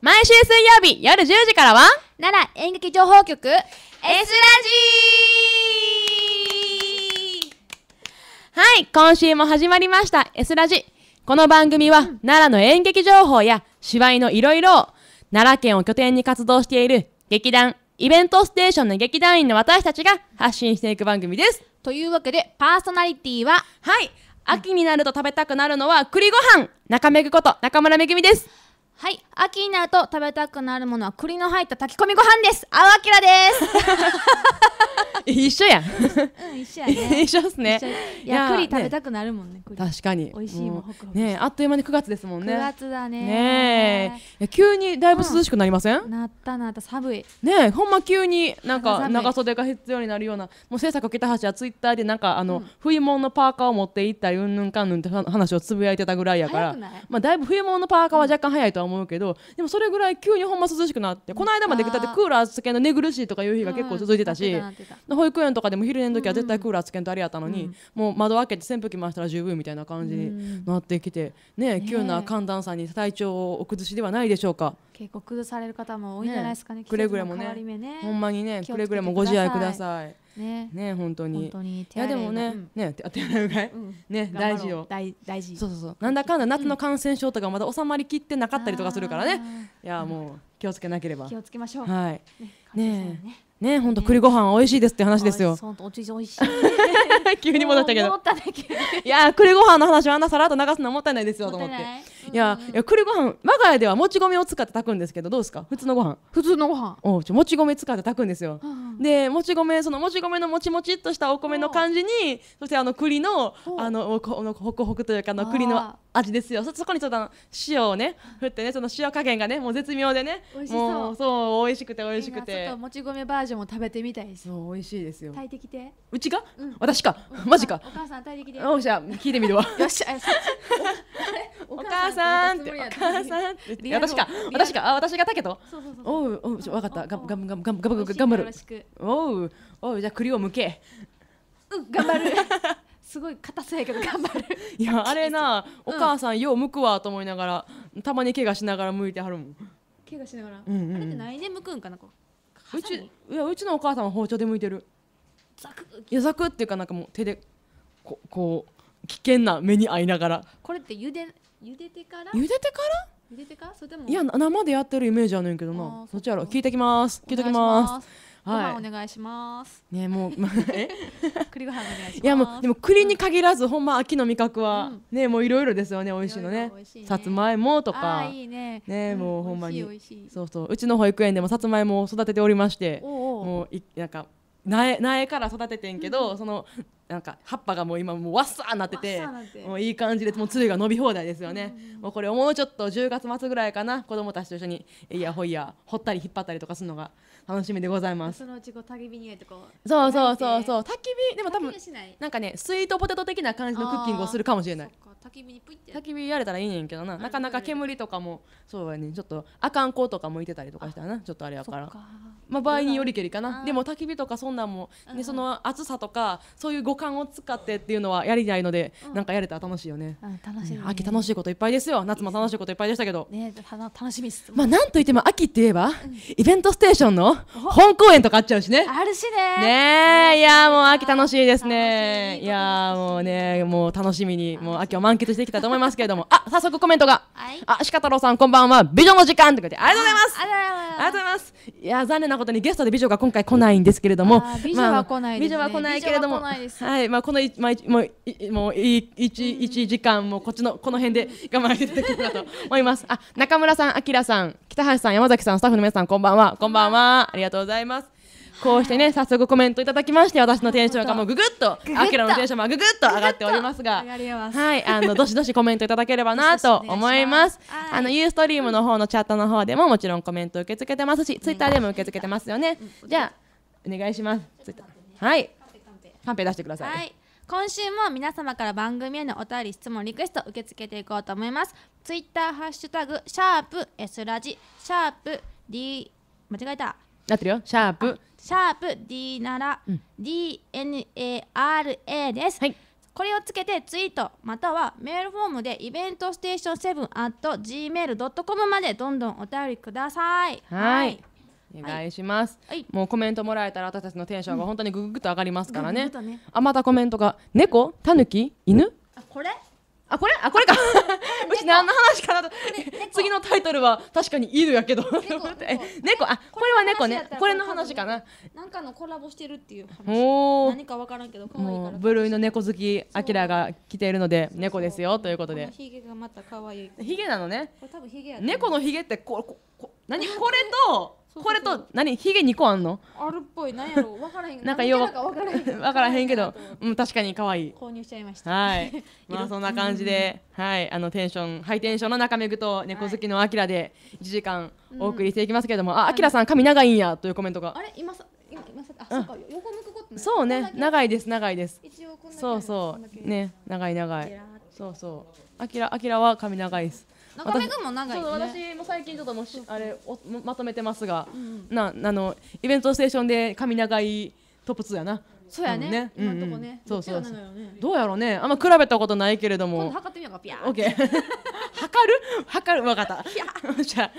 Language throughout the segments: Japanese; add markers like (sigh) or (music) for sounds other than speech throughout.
毎週水曜日夜10時からは奈良演劇情報局 S ラジーはい今週も始まりました S ラジこの番組は、うん、奈良の演劇情報や芝居のいろいろを奈良県を拠点に活動している劇団イベントステーションの劇団員の私たちが発信していく番組ですというわけでパーソナリティははい秋になると食べたくなるのは栗ご飯中めぐこと中村めぐみですはい秋になると食べたくなるものは栗の入った炊き込みご飯です青あきらです一緒やんうん一緒やね (laughs) 一緒っすねいや栗食べたくなるもんね確かに美味しいもんねあっという間に九月ですもんね9月だねね急にだいぶ涼しくなりません、うん、なったなった寒いねほんま急になんか長袖が必要になるようなもう制作桁橋はツイッターでなんかあの、うん、冬物のパーカーを持っていったりうんぬんかんぬんって話をつぶやいてたぐらいやからまあだいぶ冬物のパーカーは若干早いとは思うけどでもそれぐらい急にほんま涼しくなってこの間までだってクーラーつけの寝苦しいとかいう日が結構続いてたし、うん保育園とかでも昼寝の時は絶対クーラーつけんとあれやったのに、うん、もう窓開けて扇風機回したら十分みたいな感じになってきて、ね急な寒暖差に体調をお崩しではないでしょうか。結構崩される方も多いんじゃないですかね。ねくれぐれもね、ねほんまにね、くれぐれもご自愛ください。ね、ね、本当に。本当にいや、でもね、うん、ね、手洗いうがい、うん、ね、大事よ。大事。そうそうそう、なんだかんだ夏の感染症とか、まだ収まりきってなかったりとかするからね。いや、もう、気をつけなければ。気をつけましょう。はい。ね、ねねね本当栗ご飯美味しいですって話ですよ。本当おちおいしい。(laughs) 急に戻ったけど。いや栗ご飯の話はあんなさらっと流すのもったいないですよと思って。いやいや栗ご飯我が家ではもち米を使って炊くんですけどどうですか普通のご飯普通のご飯おちもち米使って炊くんですよ。でもち米そのもち米のもちもちっとしたお米の感じにそしてあの栗のあのこの、ほくほくというかあの栗の味ですよそこにちょっと塩をね振ってねその塩加減がねもう絶妙でね美味しそうそう美味しくて美味しくてちょっともち米バージョンも食べてみたいそう美味しいですよ炊いてきてうちが、うん、私かマジかお母さん炊いてきておしゃ聞いてみるわ (laughs) よっしゃ (laughs) お母さんってお母さんって私か私か私がけとそうそうそうおうおう分かったがムがムがムがムガムガおうおうじゃ栗をむけう頑張るすごい硬そうやけど頑張るいや (laughs) あれな、うん、お母さんよう向くわと思いながらたまに怪我しながら向いてはるもん怪我しながら、うんうん、あれって何で向くんかなこううちいやうちのお母さんは包丁で向いてるザクいやザクっていうかなんかもう手でここう危険な目に遭いながらこれって茹で茹でてから茹でてから茹でてからそれでもいや生でやってるイメージあるんけどなそっちやろ聞いてきます聞いてきますはい、お願いします。ねもう (laughs) 栗ご飯お願いします。いやもうでも栗に限らず、ほんま秋の味覚は、うん、ねもういろいろですよね美味しいのね。さつまいもとかいいね、ね、もうほんまに、うん、そうそううちの保育園でもさつまいもを育てておりまして、おうおうもういなんか苗苗から育ててんけど、そのなんか葉っぱがもう今もうわっさーなっててもういい感じでもうつるが伸び放題ですよね、うん、もうこれもうちょっと10月末ぐらいかな子供たちと一緒にいやほいや掘ったり引っ張ったりとかするのが楽しみでございますそのうちこう焚き火にやとう。そうそうそうそう焚き火でも多分なんかねスイートポテト的な感じのクッキングをするかもしれない焚き火にプイって焚き火やれたらいいねんけどななかなか煙とかもそうやねちょっとあかん子とかもいてたりとかしたらなちょっとあれやからまあ場合によりけりかなでも焚き火とかそんなんも、ね、その暑さとかそういう五感を使ってっていうのはやりたいので、うん、なんかやれたら楽しいよね、うん楽しい、ね、秋楽しいこといっぱいですよ夏も楽しいこといっぱいでしたけどね楽しみですまあなんといっても秋って言えば、イベントステーションの本公演とかあっちゃうしねあるしねねいやもう秋楽しいですねいやもうねもう楽しみにもう秋を満満喫していきたいと思いますけれどもあ早速コメントが、はい、あ鹿太郎さんこんばんは美女の時間とかでありがとうございますありがとうございますいや残念なことにゲストで美女が今回来ないんですけれども美女は来ない、ねまあ、美女は来ないけれどもはいまあこのまあもういもう一一時間もこっちのこの辺で我慢していたと思いますあ中村さんあきらさん北橋さん山崎さんスタッフの皆さんこんばんはこんばんはありがとうございますこうしてね早速コメントいただきまして私のテンションがもうググッとあきらのテンションもググッと上がっておりますがはいあのどしどしコメントいただければなと思いますあのユーストリームの方のチャットの方でももちろんコメント受け付けてますしツイッターでも受け付けてますよねじゃあお願いしますツイッターはいカンペ出してください今週も皆様から番組へのお便り質問リクエスト受け付けていこうと思いますツイッターハッシュタグシャープ S ラジシャープ D 間違えたなってるよシャープシャープ D なら、うん、DNARA です、はい、これをつけてツイートまたはメールフォームでイベントステーション7 at gmail.com までどんどんお便りくださいはいお願いします、はい、もうコメントもらえたら私たちのテンションが本当にグググと上がりますからねうん、ねあまたコメントが猫狸犬あこれあこれあこれか (laughs) うち何の話かなと次のタイトルは確かに犬やけど猫 (laughs) あこれは猫ねこれの話かななんかのコラボしてるっていう話何か分からんけど可愛いから部類の猫好きあきらが来ているので猫ですよということでひげがまた可愛いひげなのねこれ多分や。猫のひげってこここ何 (laughs) これとこれと何ヒゲ2個あんのあるっぽいなんやろ分からへん (laughs) なんかよう分からへんけどうん確かに可愛い購入しちゃいましたはい (laughs) まあそんな感じで、はいあのテンションハイテンションの中めぐと猫好きのあきらで1時間お送りしていきますけれども、ああきらさん髪長いんやというコメントがあれ今さ今今さあ、そうか横向くことそうね長いです長いですそうそうね長い長いそうそうあきらあきらは髪長いです中目君も長い、ね、私も最近ちょっともあれをまとめてますが、なあのイベントステーションで神長いトップ2やなそうやねね今んとこね、そうそうどうやろうねあんま比べたことないけれども測ってみようかピャーオッケー (laughs) 測る測る分かったじゃ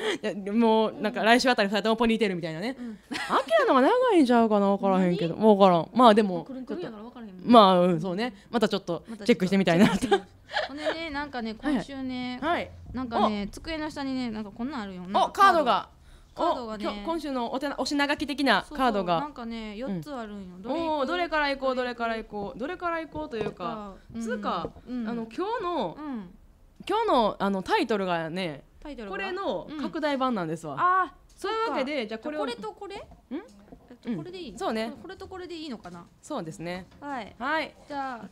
あもうなんか来週あたり2人ともポニーテールみたいなねあきらのが長いんちゃうかな分からへんけど分からんまあでもまあ、うん、そうねまたちょっとチェックしてみたいなと。ほんでね、なんかね、今週ね、はい、なんかね、机の下にね、なんかこんなんあるよ。お、カードが。カードがね今週のお手なお品書き的なカードがなんかね4つあるんよ、うん、どれおどれから行こうどれから行こうどれから行こうというか、うつうか、うん、あの今日の、うん、今日のあのタイトルがねタイトルこれの拡大版なんですわ、うん、あそういうわけでじゃこれこれとこれんこれでいい、そうねこれとこれでいいのかなそうですねはい、はい、じゃ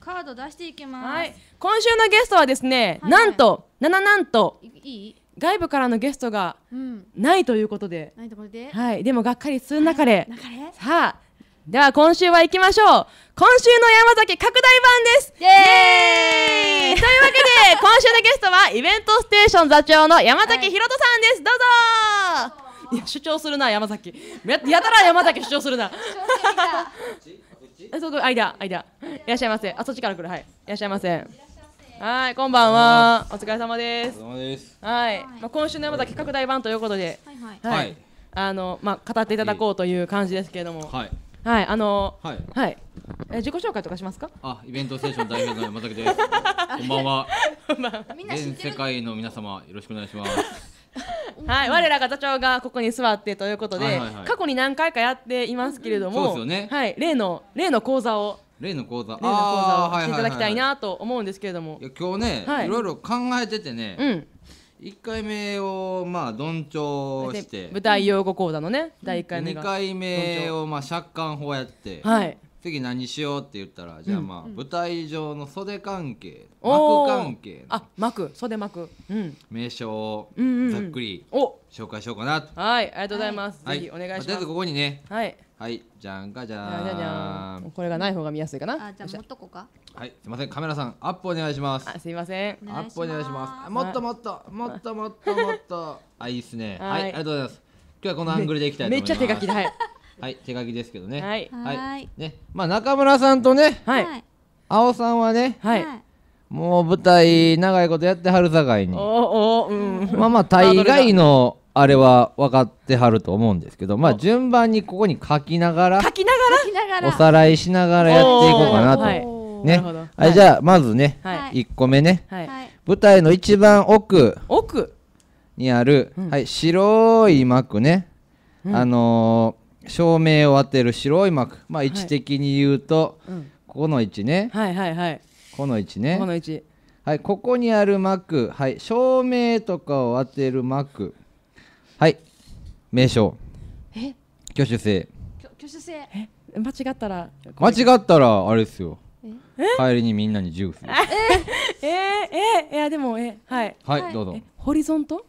カード出していきます、はい、今週のゲストはですね、はいはい、なんとなななんといい外部からのゲストがないということで、ないところで、はい、でもがっかりする中で、はい、さあでは今週は行きましょう今週の山崎拡大版ですイエーイというわけで今週のゲストはイベントステーション座長の山崎ひろとさんです、はい、どうぞいや主張するな山崎ややたら山崎主張するなあそこ (laughs) 間間いらっしゃいませあそっちから来るはいいらっしゃいませはい、こんばんは。お疲れ様です。ですはい、まあ、今週の山崎拡大版ということで。はい。あの、まあ、語っていただこうという感じですけれども。はい。はい、あのはい、はい、え自己紹介とかしますか。あ、イベントステーション代表の山崎です。(laughs) こんばんは。全世界の皆様、よろしくお願いします。(laughs) はい、我らが座長がここに座ってということで、過去に何回かやっていますけれども、そうですよね。はい、例の例の講座を例の講座例の講座をしていただきたいなと思うんですけれども、はいはい、今日ね、はい、いろいろ考えててね、うん1回目をまあ鈍調して舞台用語講座のね第1回目が2回目をまあ借款法やって、はい、次何しようって言ったらじゃあまあ舞台上の袖関係、うん、幕関係あ幕袖幕、うん、名称をざっくり紹介しようかなと、はいありがとうございます、はい、ぜひお願いします、まあ、とりあえずここにねはい、はいじゃんかじゃんじゃじゃんこれがない方が見やすいかなあじゃあ持っとこかはいすいませんカメラさんアップお願いしますあすいませんアップお願いしますもっともっともっともっともっと (laughs) あいいっすねはいありがとうございます今日はこのアングルでいきたいと思いますめっちゃ手書きだはい手書きですけどねはいはいねまあ中村さんとねはい青さんはねはいもう舞台長いことやってはるさかいにおおうんまあまあ大概のあれは分かってはると思うんですけど、まあ、順番にここに書きながら書きながらおさらいしながらやっていこうかなと。ね、はい、じゃあまずね、1個目ね、舞台の一番奥奥にある、はい、白い幕ね、あの照明を当てる白い幕まあ位置的に言うと、ここの位置ね、はいはいはいこの位置ねこの位置はいここにある幕はい照明とかを当てる幕はい名称え挙手制挙手制え間違ったら間違ったらあれですよ帰りにみんなにジュースええええいやでもえははい、はい、どうぞホリゾント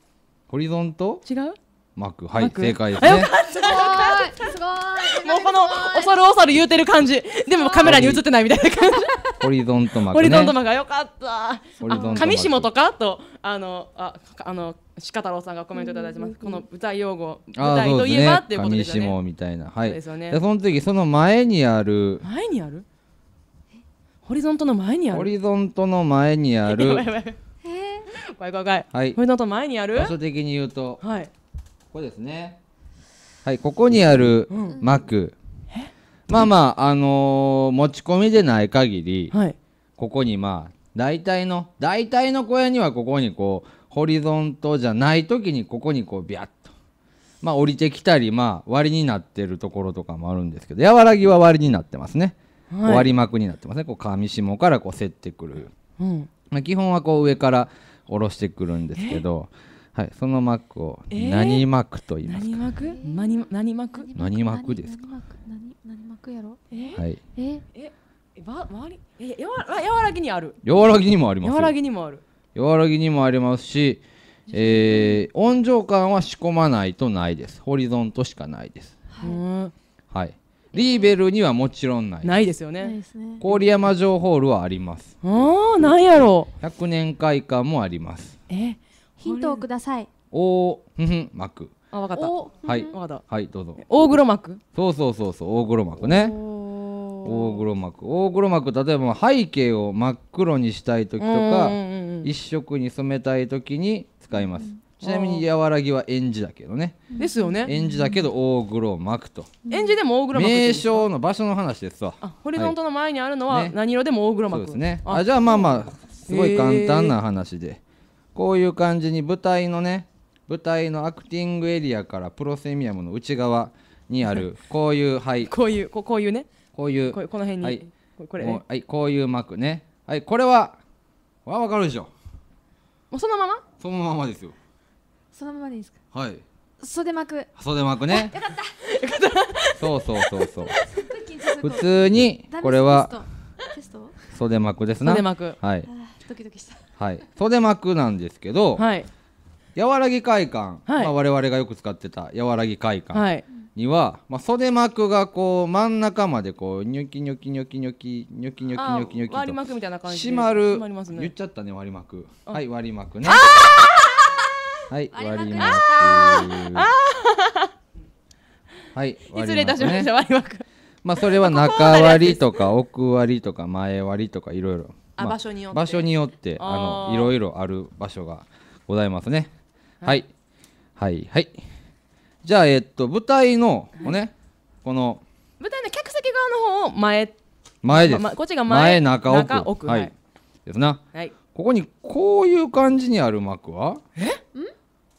ホリゾント違うマックはい正解ですねすごいもうこの恐る恐る言うてる感じでもカメラに映ってないみたいな感じホリゾントマホリゾントマがよかった上下とかとあのああの鹿太郎さんがコメントいただいてます、この舞台用語舞台といえばっていうことですね上下みたいなはいでその時、その前にある前にあるホリゾントの前にあるホリゾントの前にある怖い怖い怖いはいホリゾント前にある場所的に言うとはいこですねはいここにある膜、うん、まあまああのー、持ち込みでない限り、はい、ここにまあ大体の大体の小屋にはここにこうホリゾントじゃない時にここにこうビャッとまあ降りてきたりまあ割になってるところとかもあるんですけど柔らぎは割になってますね、はい、割膜になってますねこう上下からこう競ってくる、うんまあ、基本はこう上から下ろしてくるんですけど、えーはいその膜を何膜と言います何膜何何膜何膜ですか何何膜やろはいええば周りえやわやわらぎにあるやわらぎにもありますやわらぎにもあるやわらぎにもありますしえー、温情感は仕込まないとないですホリゾントしかないですはい、はい、リーベルにはもちろんないないですよね郡山城ホールはありますああなんやろう1年会館もありますえヒントをくださいおふふ、マックあ分かったはい分かったはいどうぞ大黒幕そうそうそうそう大黒幕ね大黒幕大黒幕例えば背景を真っ黒にしたい時とか一色に染めたい時に使います、ちなみに柔らぎは演じだけどね。ですよね。演じだけど大黒幕と。演じでも大黒幕。名称の場所の話ですわ。あ、ホリゾントの前にあるのは何色でも大黒幕。ですね。あ、じゃあまあまあすごい簡単な話で。こういう感じに舞台のね舞台のアクティングエリアからプロセミアムの内側にあるこういうはいこういうこういうねこういうこの辺に、はい、これ、はいこういう幕ねはいこれはわ分かるでしょもうそのままそのままですよそのままでいいですかはい袖幕袖幕ねよかったよかったそうそうそうそう普通にこれは袖幕ですな袖幕はいドキドキしたはい、袖巻くなんですけど、はい、柔らぎ会館、はいまあ、我々がよく使ってた柔らぎ会館には、まあ、袖巻くがこう真ん中までこうニョキニョキニョキニョキニョキニョキニョキニョキ割り幕みたいなまるまります、ね、言っちゃったね割りくはい割り幕ねはい割りく (laughs) はい失礼いたしました割りくまあそれは中割りとか奥割りとか前割りとかいろいろまあ、場所によって場所によってあのいろいろある場所がございますね、はい、はいはいはいじゃあえっと舞台のね、はい、この舞台の客席側の方を前前です、ま、こっちが前中奥中奥、はい、はい、ですな、はい、ここにこういう感じにある幕はえ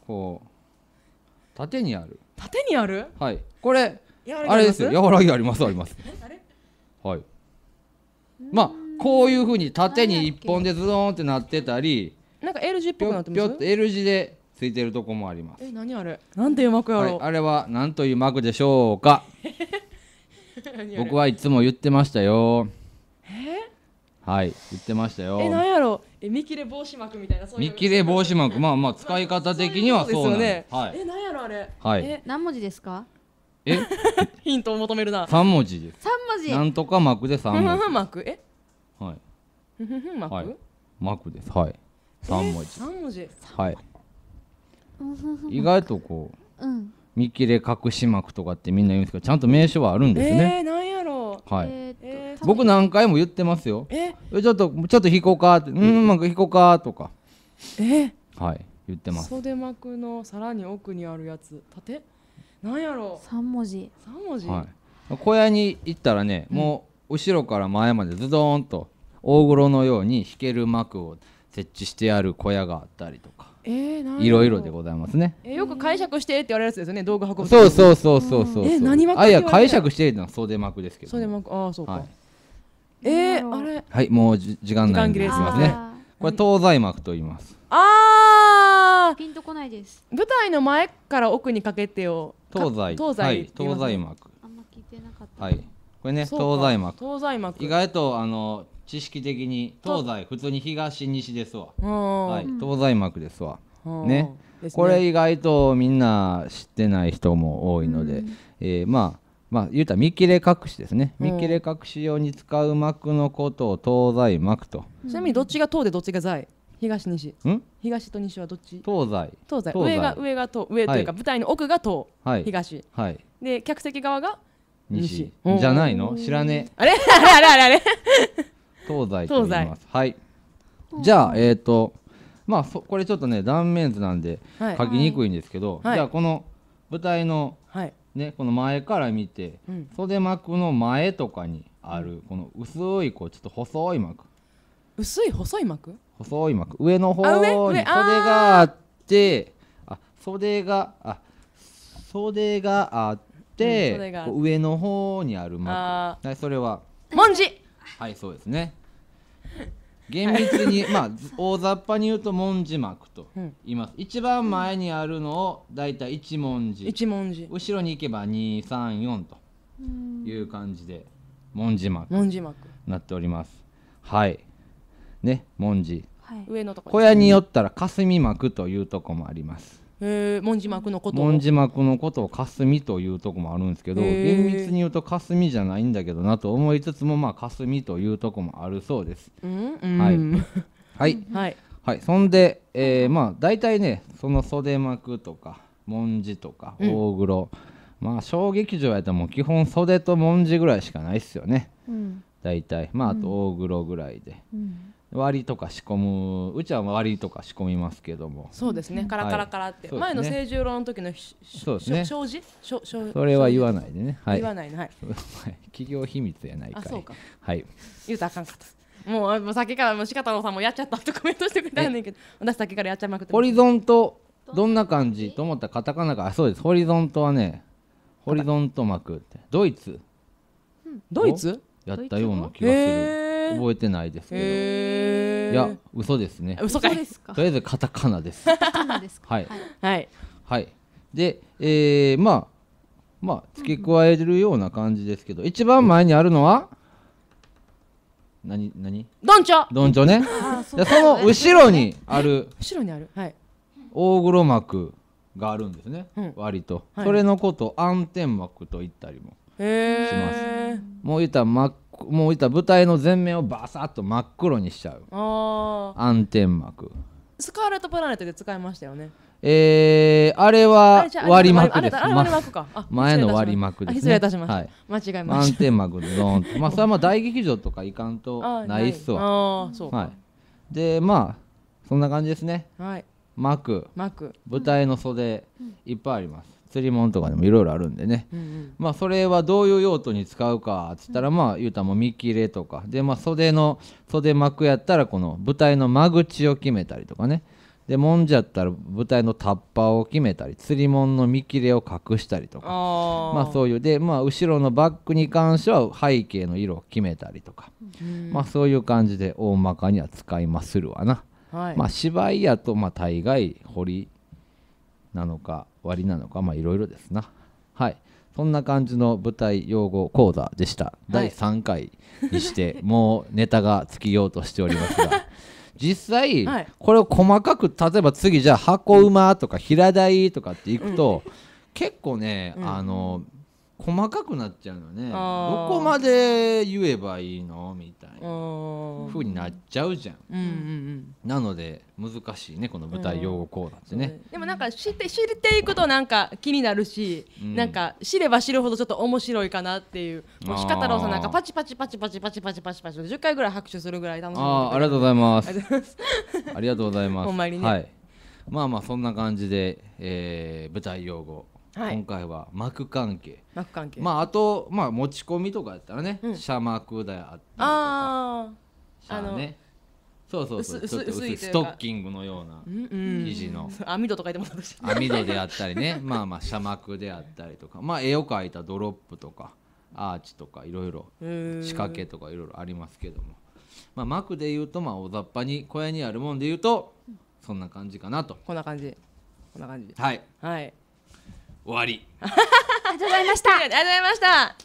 こう縦にある縦にあるはいこれあれですよ柔らぎありますありますはいまあこういうふうに縦に一本でズドンってなってたりなんか L 字っぽくなってます L 字でついてるとこもありますえ何あれなんていう膜やろ、はい、あれはなんという膜でしょうか (laughs) 僕はいつも言ってましたよえはい言ってましたよえ何やろえ見切れ防止膜みたいな見切れ防止膜まあまあ使い方的にはそうなんですね、はい、え何やろあれはいえ何文字ですかえ (laughs) ヒントを求めるな三文字です三文字なんとか膜で三文字幕えマはい、マクですはい三文字3文字はい意外とこう、うん、見切れ隠し膜とかってみんな言うんですけどちゃんと名称はあるんですねえー、なんやろうはい、えー、僕何回も言ってますよえちょっとちょっと引こうかってうんうまく引こうかとかえはい言ってます袖幕のさらに奥にあるやつ縦なんやろう3文字三文字、はい、小屋に行ったらね、もう後ろから前までズドーンと大黒のように弾ける幕を設置してある小屋があったりとか。えー、いろいろでございますね、えー、よく解釈してって言われるやつですよね道具運ぶそうそうそうそうそう、うん、えー、何幕あいや解釈してってのは袖幕ですけど、ね、袖幕ああそうか、はい、えー、あれはいもうじ時間内に切れますねこれ東西幕と言いますああピンとこないです舞台の前から奥にかけてを東西東西、はい、東西幕あんま聞いてなかったはいこれね東西幕東西幕意外とあの知識的に東西普通に東西ですわ、はい、東西膜ですわ、ね、ね、これ意外とみんな知ってない人も多いので、えー、まあまあ言うたら見切れ隠しですね、見切れ隠し用に使う膜のことを東西膜と、ちなみにどっちが東でどっちが在東西東と西はどっち東西東西上が上が東上というか、舞台の奥が東、はい、東、はい、で客席側が西じゃないの知らねえあれあれあれあれ東西と言いますはいじゃあえっ、ー、とまあこれちょっとね断面図なんで書きにくいんですけど、はい、じゃあこの舞台の、はい、ねこの前から見て、うん、袖幕の前とかにあるこの薄いこうちょっと細い幕薄い細い膜？細い幕上の方に袖があってあ袖があ袖があって、うん、上の方にあるいそれは文字はいそうですね厳密に、まあ大雑把に言うと文字幕と言います、一番前にあるのを大体一文字一文字後ろに行けば234という感じで文字幕文字幕なっておりますはいね文字、はい、上のとこ小屋によったら霞幕というとこもありますえー、門字幕のこと門字幕のことを霞というとこもあるんですけど、厳密に言うと霞じゃないんだけどなと思いつつもまあ霞というとこもあるそうです。うん、はい、(laughs) はい、はい、はい、そんで、えー、まあ大体ねその袖幕とか門字とか大黒、うん、まあ小劇場やったらもう基本袖と門字ぐらいしかないっすよね、うん、大体まああと大黒ぐらいで。うん割りとか仕込むうちは割りとか仕込みますけどもそうですねカラカラカラって、はいね、前の清十郎の時のそうですね障子それは言わないでね、はい、言わないはい (laughs) 企業秘密やないかいあそうかはい言うたらあかんかったもうさっきからもう鹿太郎さんもやっちゃったとコメントしてくれたんねんけど私さっきからやっちゃいまくってホリゾンとどんな感じと思ったカタカナがそうですホリゾンとはねホリゾント膜ってドイツ、うん、ドイツやったような気がする覚えてないですけどいや嘘ですね嘘かいですか。とりあえずカタカナですカタカナですか。はいはいはいでえー、まあまあ付け加えるような感じですけど、一番前にあるのは、何何どんちょどんちょねその後ろにある後ろにあるはい大黒幕があるんですね、うん、割と、それのこと暗転幕と言ったりもしますもう言ったら真もういた舞台の全面をバサッと真っ黒にしちゃうあ暗転幕スカーレット・プラネットで使いましたよねえー、あれは割り幕です。前の割り幕です、ね。失礼いたしました。はい、間違えました。満点幕でドーンと。まあそれはまあ大劇場とかいかんとないっすわ。はい、でまあそんな感じですね。はい、幕幕舞台の袖、いっぱいあります。釣り物とかでもいろいろあるんでね、うんうん、まあそれはどういう用途に使うかっつったら、まあ言うたらもう見切れとかでまあ袖の袖巻くやったらこの舞台の間口を決めたりとかねでもんじゃったら舞台のタッパーを決めたり釣り物の見切れを隠したりとかまあそういうでまあ後ろのバックに関しては背景の色を決めたりとか、うん、まあそういう感じで大まかには使いまするわな、はい、まあ芝居やとまあ大概堀なのか割なのかまあいろいろですなはいそんな感じの舞台用語講座でした、はい、第3回にして (laughs) もうネタが尽きようとしておりますが実際、はい、これを細かく例えば次じゃあ箱馬とか平台とかっていくと、うん、結構ね、うん、あの細かくなっちゃうのねどこまで言えばいいのみたいなふうになっちゃうじゃんうんうんうん、なので難しいねこの舞台用語コーナーってね、うん、でもなんか知って知っていくとなんか気になるし、うん、なんか知れば知るほどちょっと面白いかなっていうもう鹿太郎さんなんかパチパチパチパチパチパチパチパチ10回ぐらい拍手するぐらい楽しみあありがとうございますありがとうございますほんまにね、はい、まあまあそんな感じで、えー、舞台用語はい、今回は幕関係幕関係まああと、まあ、持ち込みとかやったらね、うん、車膜であったりとかああのねそうそうそうちょっとストッキングのような生地の、うんうん、(laughs) 網戸とかでも網戸であったりねまあまあ車幕であったりとかまあ絵を描いたドロップとかアーチとかいろいろ仕掛けとかいろいろありますけども、まあ、幕でいうとまあ大雑把に小屋にあるもんでいうとそんな感じかなとこんな感じこんな感じはい、はい、終わりありがとうございましたありがとうございました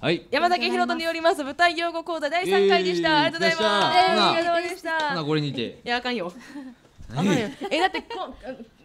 はい、山崎ひろとによります舞台用語講座第三回でした、ありがとうございます、ありがとうございましたなこれにていやあかんよあかんよえだってこ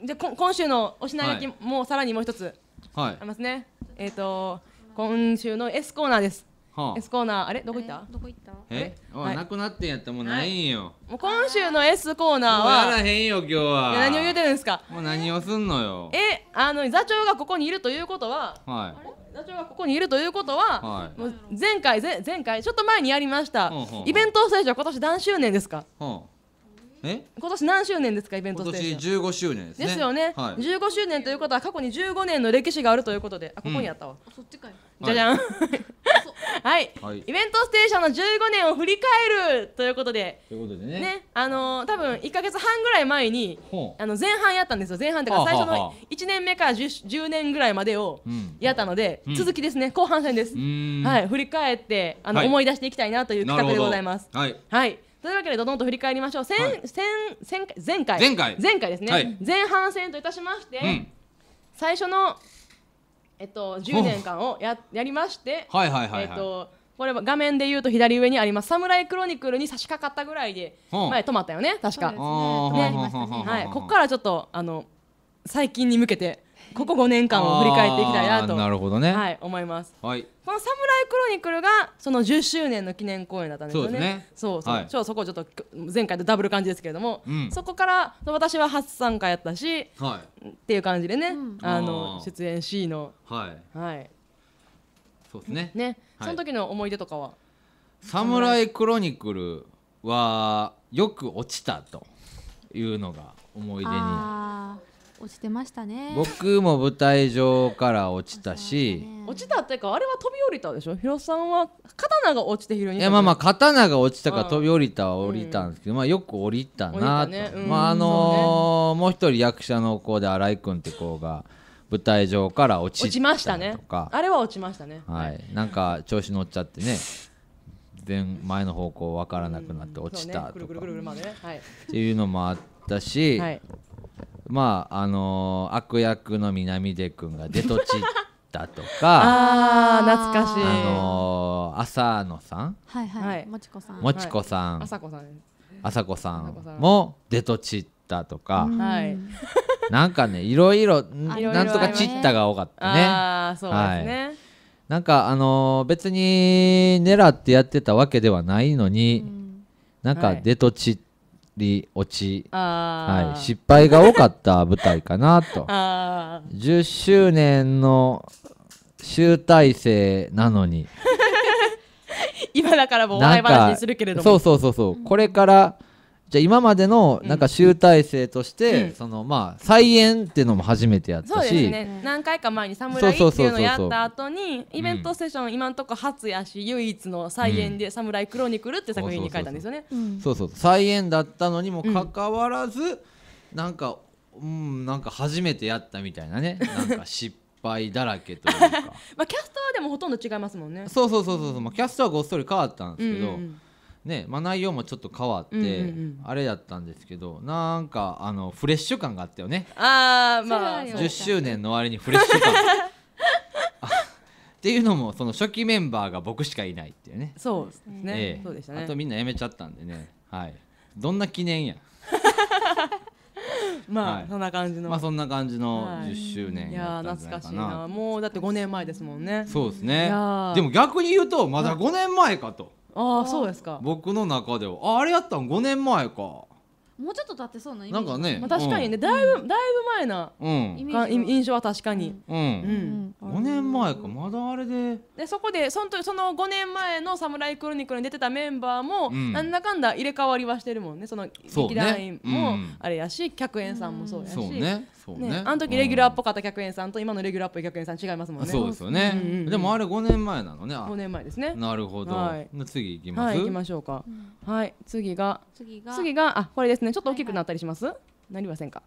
じゃこ今週のお品書き、はい、もうさらにもう一つはいありますねえっ、ー、と今週の S コーナーですはあ、S コーナーあれどこ行ったどこ行ったえお、はい、なくなってんやったもうないんよ、もう今週の S コーナーはやらへんよ今日は何を言うてるんですかもう何をすんのよえあの座長がここにいるということははい座長がここにいるということは、はい、もう前回前前回ちょっと前にやりました、ほうほうほうイベントステー今年何周年ですか、はあ、え今年何周年ですかイベント今年15周年です、ね、ですよね、はい、15周年ということは過去に15年の歴史があるということであここにあったわ、うん、そっちかいじゃじゃん、はい (laughs) (laughs) はい、はい、イベントステーションの15年を振り返るということで、ということでね、ねあのー、多分1か月半ぐらい前に、あの前半やったんですよ、前半だから最初の1年目から 10, 10年ぐらいまでをやったので、うん、続きですね、後半戦です。はい、振り返ってあの、はい、思い出していきたいなという企画でございます。はい、はいというわけでどどんと振り返りましょう。先、先先前回前回前回ですね、前半戦といたしまして、うん、最初のえっと、10年間をややりましてはいはいはい、えっとこれは画面で言うと左上にあります「サムライクロニクル」に差し掛かったぐらいで前止まったよね確か。はい、ここからちょっとあの最近に向けてここ5年間を振り返っていきたいなとなるほどね、はい、思います、はい、この「サムライクロニクル」がその10周年の記念公演だったんですよねそうそう、はい、そこちょっと前回とダブル感じですけれども、うん、そこから私は初参加やったし、はい、っていう感じでね、うん、あの出演 C のはい、はい、そうですねね、その時の思い出とかは「サムライクロニクル」はよく落ちたというのが思い出に落ちてましたね僕も舞台上から落ちたし落ちたっていうかあれは飛び降りたでしょヒロさんは刀が落ちてヒロにいやまあまあ刀が落ちたか飛び降りたは降りたんですけど、まあよく降りたなと、まああのもう一人役者の子で新井君って子が舞台上から落ち落ましたねあれは落ちましたねはい、なんか調子乗っちゃってね前前の方向分からなくなって落ちたとかっていうのもあったし、はい、まああのー悪役の南出君が出とちったとか (laughs) ああ懐かしいあのー浅野さんはいはいもちこさんもちこさん朝子さんで朝子さ朝さんも出とちったとかはいなんかねいろいろなんとかちったが多かったねああそうですね、なんかあの別に狙ってやってたわけではないのになんかは出とちっり落ち、はい、失敗が多かった舞台かなと10 (laughs) 周年の集大成なのに (laughs) 今だからもうお笑い話するけれどもそうそうそうそうこれから、じゃ今までのなんか集大成として、うん、そのまあ再演っていうのも初めてやったしそうですね何回か前に「サムラ侍」っていうのをやった後にイベントセッション、うん、今のところ初やし唯一の再演で「サムライクロニクル」って作品に書いたんですよね。そうそう再演だったのにもかかわらず、うん、なんかうんなんか初めてやったみたいなねなんか失敗だらけというか (laughs) まあキャストはでもほとんど違いますもんねそうそうそうそう、まあ、キャストはごっそり変わったんですけど、うんうん、ねまあ、内容もちょっと変わって、あれだったんですけどなんかあのフレッシュ感があったよねああまあ10周年の割にフレッシュ感っていうのもその初期メンバーが僕しかいないっていうねそうですねええ、そうでしたねあとみんな辞めちゃったんでね、はい、どんな記念や (laughs) まあ、はい、そんな感じのまあそんな感じの10周年やったんじゃないかな、はい、いや懐かしいなもうだって5年前ですもんねそうですねでも逆に言うとまだ5年前かとああそうですか僕の中ではああれやったん5年前かもうちょっと経ってそうなイメージなんかねまあ、確かにね、うん、だいぶ、だいぶ前な、うん、印象は確かに、うんうんうん、5年前かまだあれででそこでそのその5年前の「サムライクロニクル」に出てたメンバーも、うん、なんだかんだ入れ替わりはしてるもんねその劇団員もあれやし、ね、客演さんもそうやし、ね、そうねあの時レギュラーっぽかった客演さんと今のレギュラーっぽい客演さん違いますもんねそうですよね、うんうんうん、でもあれ5年前なのね5年前ですねなるほど、はい、次いきますはい行きましょうか、はい次が次が次があこれですねちょっと大きくなったりします、なりませんか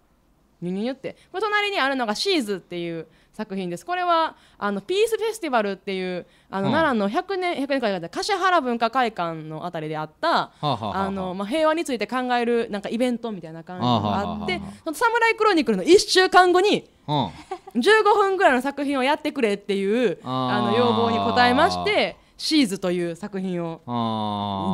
ニュニュニュってこれ隣にあるのが「シーズ」っていう作品ですこれはあのピースフェスティバルっていうあの、奈良の100年100年会館橿原文化会館のあたりであったあの、まあ、平和について考えるなんかイベントみたいな感じがあってあはその「サムライクロニクル」の1週間後にうん15 (laughs) 分ぐらいの作品をやってくれっていうあの要望に応えましてシーズという作品を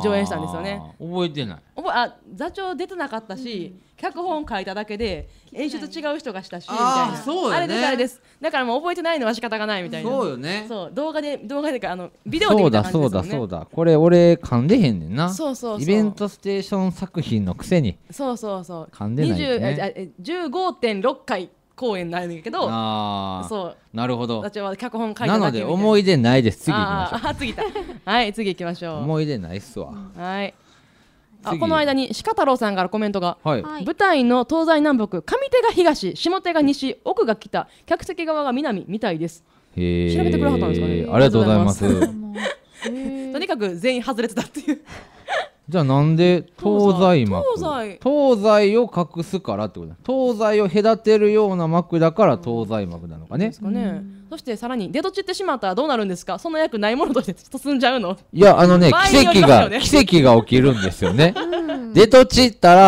上演したんですよね覚えてない覚あ座長出てなかったし、うん、脚本書いただけで演出違う人がしたしみたいなそう、ね、あれですあれですだからもう覚えてないのは仕方がないみたいなそうよねそう動画で動画でかあのビデオで見た感じですねそうだそうだそうだこれ俺噛んでへんねんなそうそうイベントステーション作品のくせにそうそうそう噛んでないね五点六回公演なんだけどああ。そうなるほど私は脚本書いなので思い出ないです次行きましょうあ次だはい次行きましょう思い出ないっすわはいあこの間に鹿太郎さんからコメントが、はい、舞台の東西南北上手が東下手が西奥が北客席側が南みたいです調べてくれはったんですかねありがとうございます (laughs) とにかく全員外れてたっていうじゃあなんで東西幕東西を隠すからってこと東西を隔てるような幕だから東西幕なのかね。ですかね。そしてさらに出とちってしまったらどうなるんですかその役ないものとして進んじゃうのいやあのね奇跡が、(laughs) 奇跡が起きるんですよね。出とちったら、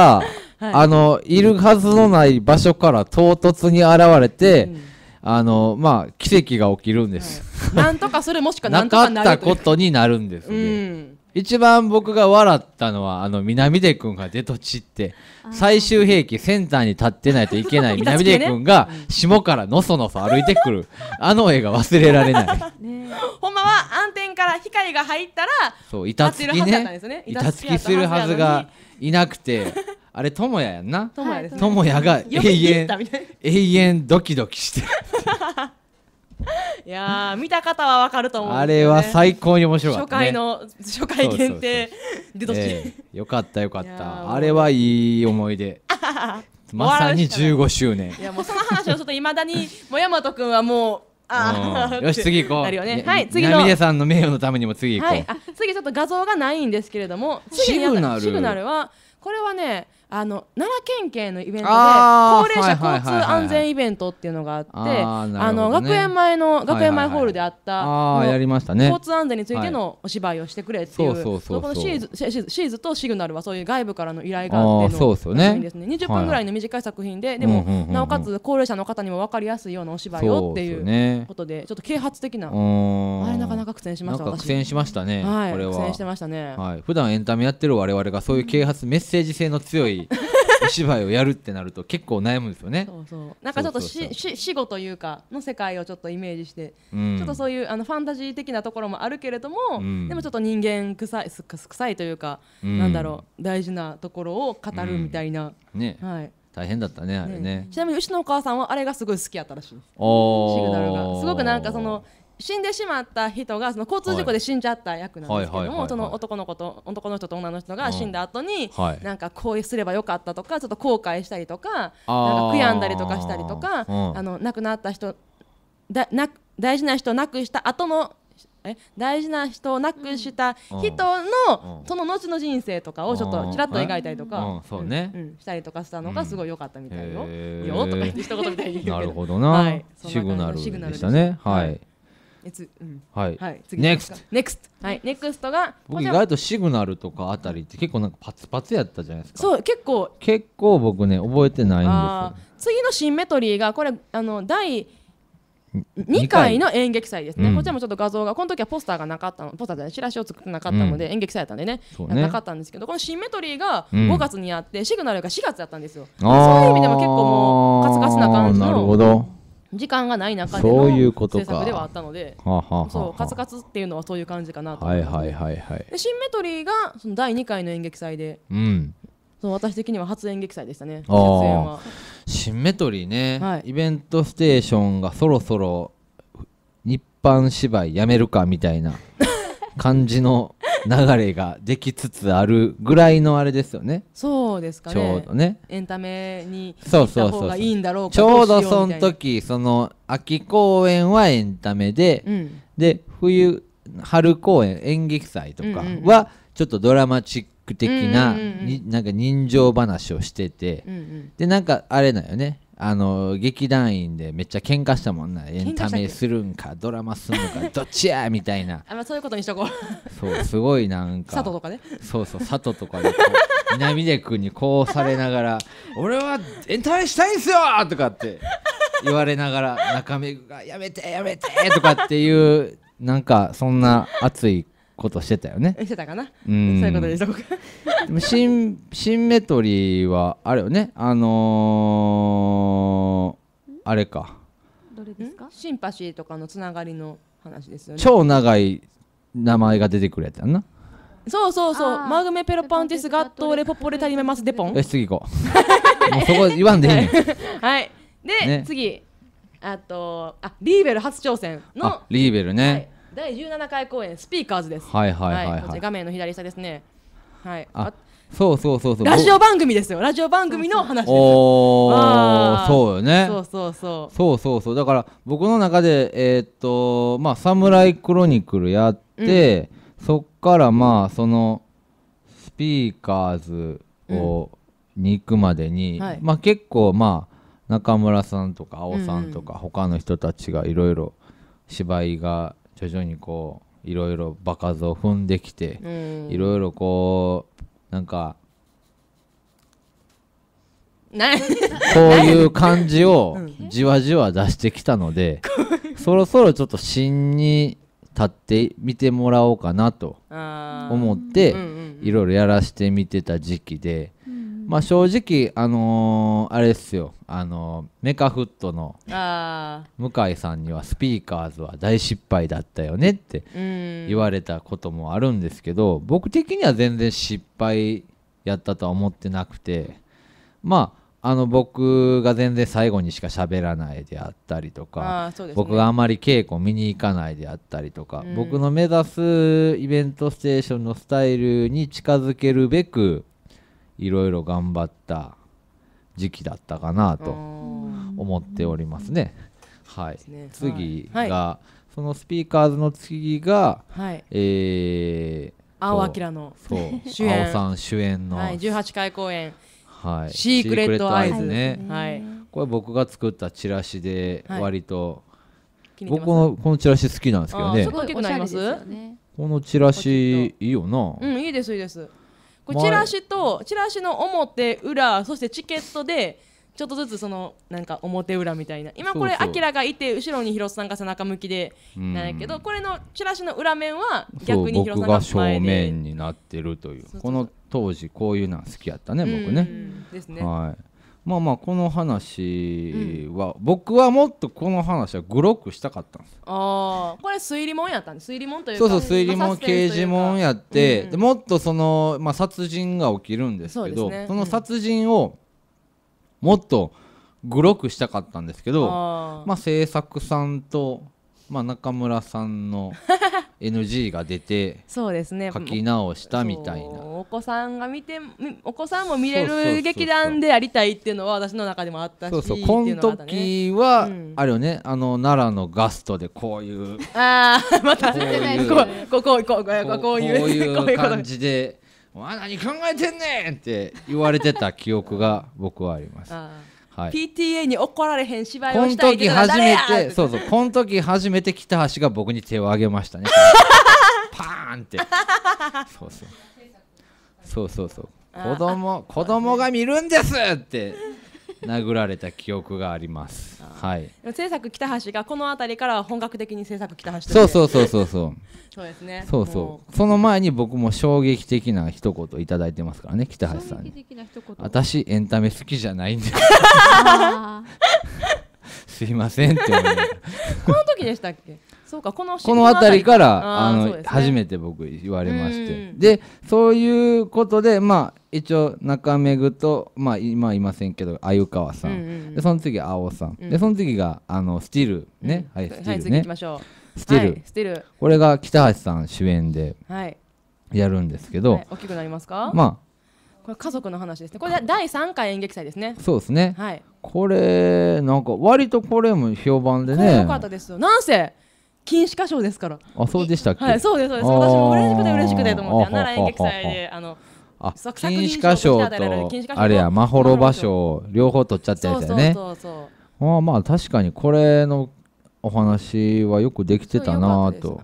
はい、あのいるはずのない場所から唐突に現れて。うんあのまあ奇跡が起きるんです、はい、なんとかそれもしくは (laughs) なかったことになるんですね、うん一番僕が笑ったのはあの南出君が出とちって最終兵器センターに立ってないといけない (laughs) 南出君が下からのそのそ歩いてくるあの絵が忘れられない、ほんまは暗転から光が入ったらそう板つきね板つきするはずがいなくてあれ智也やんな智也、が永遠永遠ドキドキして (laughs) いや見た方はわかると思う、ね、あれは最高に面白かった、ね、初回の初回限定でどっち、えー、よかったよかったあれはいい思い出 (laughs) まさに15周年いやもうその話をちょっといまだにもやまと君はもうあよし次行こう。ね、はい、次の。ナさんの名誉のためにも次行こう。はい、次ちょっと画像がないんですけれども、次シグナル。シグナルはこれはね、あの奈良県警のイベントで高齢者交通安全イベントっていうのがあってあの学園前の学園前ホールであった交通安全についてのお芝居をしてくれっていうこのシーズとシグナルはそういう外部からの依頼があっての作ですね20分ぐらいの短い作品ででもなおかつ高齢者の方にも分かりやすいようなお芝居をっていうことでちょっと啓発的なあれなかなか苦戦しました苦戦しましたね苦戦してましたね普段エンタメやってる我々がそういう啓発メッセージ性の強いいお芝居をやるってなると結構悩むんですよね。そうそうなんかちょっとしし死後というかの世界をちょっとイメージして、うん、ちょっとそういうあのファンタジー的なところもあるけれども、うん、でもちょっと人間臭い臭いというか、うん、なんだろう大事なところを語るみたいな。ね、はい大変だったねあれね、ね、ちなみに牛のお母さんはあれがすごい好きやったらしいですシグナルがすごくなんかその死んでしまった人がその交通事故で死んじゃった役なんですけどもその男の子と男の人と女の人が死んだ後に、はい、なんかこうすればよかったとかちょっと後悔したりとかなんか悔やんだりとかしたりとか、うん、あの亡くなった人だな大事な人を亡くした後のえ大事な人を亡くした人の、その後の人生とかをちょっとちらっと描いたりとか、そうね、したりとかしたのがすごい良かったみたいよ、よとか言って一言みたいになるほどな、シグナルでしたねはい別うんはい、はい次 NEXT ネクストはいネクストが僕意外とシグナルとかあたりって結構なんかパツパツやったじゃないですかそう結構結構僕ね覚えてないんですよ次のシンメトリーがこれあの第2回の演劇祭ですね、うんこちらもちょっと画像がこの時はポスターがなかったのポスターじゃないチラシを作ってなかったので、演劇祭だったんでねそうねなかったんですけどこのシンメトリーがう5月にあって、シグナルが4月だったんですよあそういう意味でも結構もうカツカツな感じのなるほど時間がない中での制作ではあったのでそうカツカツっていうのはそういう感じかなとはいはいはいはいでシンメトリーがその第2回の演劇祭で、うん、そう私的には初演劇祭でしたね出演はシンメトリーね、はい、イベントステーションがそろそろ日般芝居やめるかみたいな感じの流れができつつあるぐらいのあれですよね。そうですかね。ちょうどね。エンタメに行った方がいいんだろうかちょうどその時その秋公演はエンタメで、うん、で冬春公演演劇祭とかはちょっとドラマチック的な、うんうん、なんか人情話をしてて、うんうん、でなんかあれだよねあの劇団員でめっちゃ喧嘩したもんなエンタメするんかドラマするのか (laughs) どっちやみたいなあ、まあ、そういうことにしとこうそうすごいなんか佐藤とかねそうそう佐藤とかでこう南出君にこうされながら「(laughs) 俺はエンタメしたいんすよ!」とかって言われながら中目が「やめてやめて!」とかっていうなんかそんな熱いことしてたよね。してたかな。うん。そういうことでしょうか。でもシンシンメトリーはあれよね。あのー、あれか。どれですか？シンパシーとかのつながりの話ですよね。超長い名前が出てくるやつやんな。そうそうそう。マグメペロパンティスガットレポポレタリメマスデポン。え次行こう。(laughs) もうそこ言わんでいいね。はい。で、ね、次。あとあリーベル初挑戦のリーベルね、はい第17回公演スピーカーズですはいはいはい、はい画面の左下ですねはいあそうそうそうそうラジオ番組ですよラジオ番組の話ですおーそうよねそうそうそうそうそうそうだから僕の中でえー、っとまあ「サムライクロニクル」やって、うん、そっからまあそのスピーカーズを、に行くまでに、うんはい、まあ結構まあ中村さんとか青さんとか他の人たちがいろいろ芝居が徐々にこういろいろ場数を踏んできていろいろこうなんかこういう感じをじわじわ出してきたので、そろそろちょっと芯に立ってみてもらおうかなと思っていろいろやらしてみてた時期でまあ正直あのー、あれですよあのメカフットの向井さんにはスピーカーズは大失敗だったよねって言われたこともあるんですけど僕的には全然失敗やったとは思ってなくてまああの僕が全然最後にしか喋らないであったりとか、ね、僕があまり稽古見に行かないであったりとか、僕の目指すイベントステーションのスタイルに近づけるべくいろいろ頑張った時期だったかなと思っておりますね。はい、次が、はい、そのスピーカーズの次が、はい、えー、青明のそう (laughs) 主演青さん主演の、はい、18回公演、はい、シークレットアイズね、はい、これ僕が作ったチラシで割と、はい、僕のこのチラシ好きなんですけどねこのチラシいいよなうんいいですいいですこれチラシとチラシの表裏そしてチケットでちょっとずつそのなんか表裏みたいな今これアキラがいて後ろに広瀬さんが背中向きでなんやけどこれのチラシの裏面は逆に広瀬さんが正面になってるというこの当時こういうの好きやったね僕ね。ですね。はいまあまあこの話は、うん、僕はもっとこの話はグロクしたかったんですああこれ推理もんやったんです推理もんというかそうそう推理もん刑事もんやって、うんもっとその、まあ、殺人が起きるんですけど、ね、その殺人をもっとグロくしたかったんですけど、うん、まあ制作さんと、まあ、中村さんの (laughs) NG が出てそうですね書き直したみたいな、お子さんが見てお子さんも見れる劇団でやりたいっていうのは私の中でもあったしそうそう、この時は、うん、あれよねあの奈良のガストでこういうああ (laughs) またこういうこうこうこうこうこういう感じで「お前何考えてんねん!」って言われてた記憶が僕はあります。はい、PTA に怒られへん芝居をしたいってこの時初めてそうそうこの時初めて北橋が僕に手を挙げましたね (laughs) パーンってそうそうそうそうそう子供子供が見るんですって殴られた記憶がありますはい、制作北橋がこの辺りから本格的に制作北橋そうそうそうそうそうそうですねそうそうその前に僕も衝撃的な一言頂いてますからね北橋さんに私エンタメ好きじゃないんです (laughs) すいませんって (laughs) この時でしたっけそうかこのこの辺りからあの、ね、初めて僕言われましてでそういうことでまあ一応中目具と、まあ、今いませんけど鮎川さんうんうんうん、でその次青さん、うん、でその次があのスティールね、うん、はいスティールね、はい、スティールはい、スールこれが北橋さん主演でやるんですけど、はい、大きくなりますかまあこれ家族の話ですねこれ第三回演劇祭ですねそうですね、はい、これなんか割とこれも評判でね良かったですよなんせ禁止箇所ですからあそうでしたっけはいそうですそうです私も嬉しくて嬉しくてと思って奈良演劇祭であのあ禁止箇所とあれやまほろ場所両方取っちゃったやつやねそうそうあまあ確かにこれのお話はよくできてたなと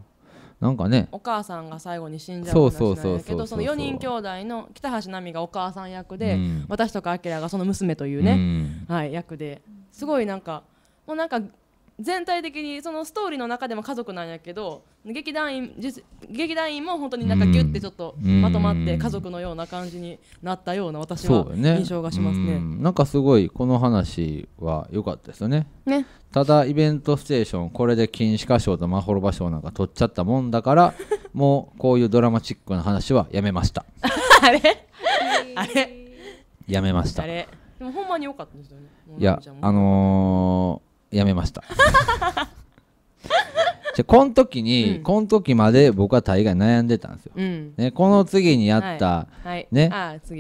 なんかねお母さんが最後に死んじゃうそうそうそう。その四人兄弟の北橋奈美がお母さん役で、私とかあきらがその娘というね、はい、役ですごいなんかもうなんか全体的にそのストーリーの中でも家族なんやけど劇団員劇団員も本当になんかギュッてちょっとまとまって家族のような感じになったような私は印象がしますね、ね、なんかすごいこの話は良かったですよね、ね、ただイベントステーションこれで金歯科賞とまほろば賞なんか取っちゃったもんだから (laughs) もうこういうドラマチックな話はやめました (laughs) あれあれやめましたでもほんまに良かったですよねいやあのーやめました (laughs) じゃこの時に、うん、この時まで僕は大概悩んでたんですよ、うん、ね、この次にやった、はいはい、ね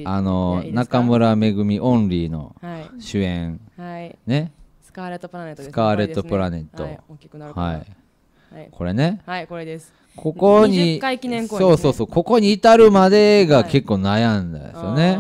あの中村めぐみオンリーの主演、はい、ねスカーレット・プラネット、ね、スカーレット・プラネット、はい、大きくなるはいこれねはいこれですここに、ね、そうそうそうここに至るまでが結構悩んだんですよね、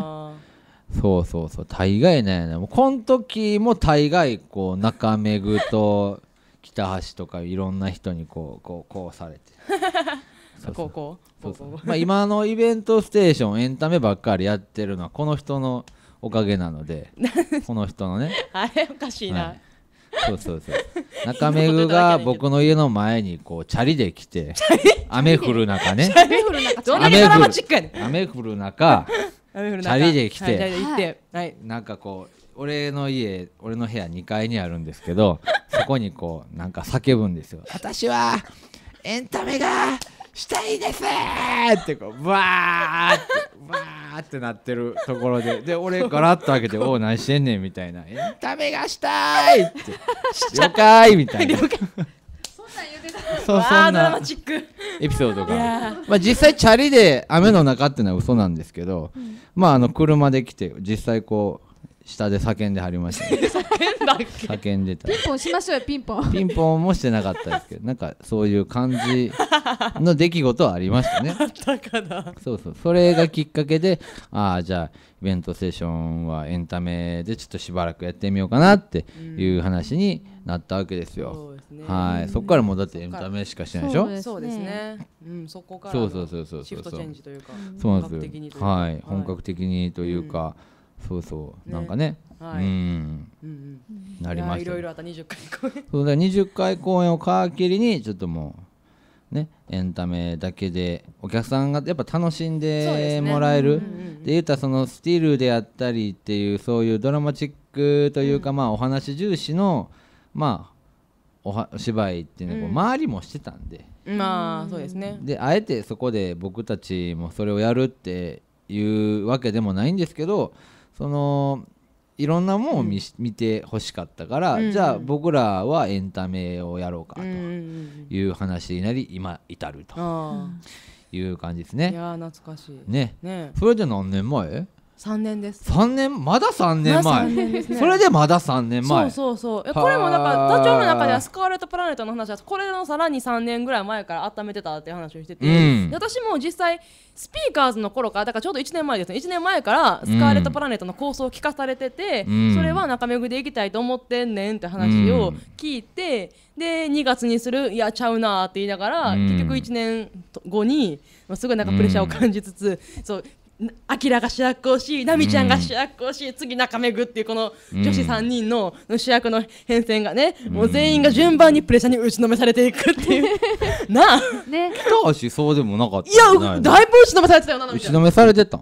そうそうそう大概ねもうこん時も大概こう中目ぐと北橋とかいろんな人にこうこうこうされて (laughs) そうそうこうこうまあ今のイベントステーションエンタメばっかりやってるのはこの人のおかげなので (laughs) この人のねあれおかしいな、はいそうそうそう。(laughs) 中目黒が僕の家の前にこうチャリで来て、雨降る中ね。雨降る中。雨降る中。雨降る中チャリで来てはい行ってはいなんかこう俺の家俺の部屋2階にあるんですけど (laughs) そこにこうなんか叫ぶんですよ「私はエンタメがしたいです!」ってこうバーってバーってなってるところでで俺ガラッと開けて「(laughs) おお何してんねん」みたいな「エンタメがしたい!」って「(laughs) 了解!」みたいな。そうそんなエピソードがまあ実際チャリで雨の中っていうのは嘘なんですけど、まああの車で来て実際こう下で叫んではりました、(laughs) 叫んだっけ叫んでたピンポンしましょうよピンポンピンポンもしてなかったですけどなんかそういう感じの出来事はありましたね (laughs) あったかなそうそうそれがきっかけでああじゃあイベントセッションはエンタメでちょっとしばらくやってみようかなっていう話になったわけですよ、うん、はい、うん、そこからもうだってエンタメしかしてないでしょそうですねうん、そこからそうそうそうそうそうそうそうそういうそうそうそうそうそうそう、ね、なんかね、はい、うん、うんうん、なりましたいろいろあった20回公演そうだ20回公演を皮切りにちょっともうねエンタメだけでお客さんがやっぱ楽しんでもらえるで、う言ったらそのスティールであったりっていうそういうドラマチックというか、うん、まあお話重視のまあおは芝居っていうのを周りもしてたんで、うん、まあそうですねであえてそこで僕たちもそれをやるっていうわけでもないんですけどそのいろんなもんを見,、見てほしかったから、うん、じゃあ僕らはエンタメをやろうかという話になり今至るという感じですね。いや懐かしいねねそれで何年前3年です三年まだ3年前、ね、それでまだ3年前そうそうそうこれもなんかョウの中ではスカーレット・プラネットの話はこれのさらに3年ぐらい前から温めてたっていう話をしてて、うん、私も実際スピーカーズの頃からだからちょうど1年前ですね1年前からスカーレット・プラネットの構想を聞かされてて、うん、それは中目黒でいきたいと思ってんねんって話を聞いて、うん、で2月にするいやちゃうなって言いながら、結局1年後にすごいなんかプレッシャーを感じつつ、そうあきらが主役をし奈美ちゃんが主役をし、うん、次中目ぐっていうこの女子3人の主役の変遷がね、うん、もう全員が順番にプレッシャーに打ちのめされていくっていう (laughs) なあね北橋そうでもなかったいやだいぶ打ちのめされてたよな打ちのめされてた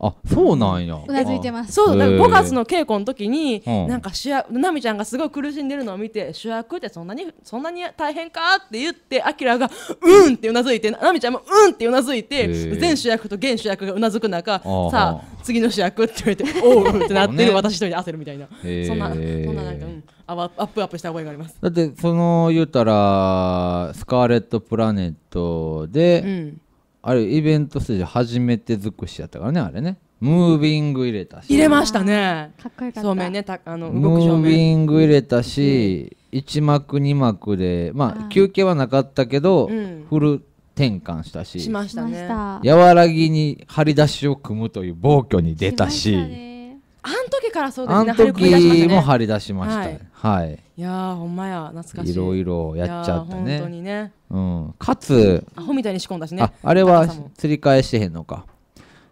あそうなんやうなずいてますそう五月の稽古の時に、なんか主役奈美ちゃんがすごい苦しんでるのを見て主役ってそんなにそんなに大変かって言ってあきらがうんってうなずいて奈美ちゃんもうんってうなずいて全主役と現主役がうなずく中さあ次の主役って言われておうってなってる私一人で焦るみたいなそんなそんななんかうんアップアップした覚えがありますだってその言うたらスカーレット・プラネットで、うんあれイベントステージ初めて尽くしやったからねあれねムービング入れたし入れましたねかっこよかっためんねたあの動ムく照ービング入れたし、1幕2幕でまああ休憩はなかったけど、うんフル転換したししましたねやわらぎに張り出しを組むという暴挙に出たしししたねあん時からそうですあね時たも張り出しましたね、はいはいいやほんまや懐かしいいろいろやっちゃったね本当にね、うん、かつアホみたいに仕込んだしねああれは釣り返してへんのか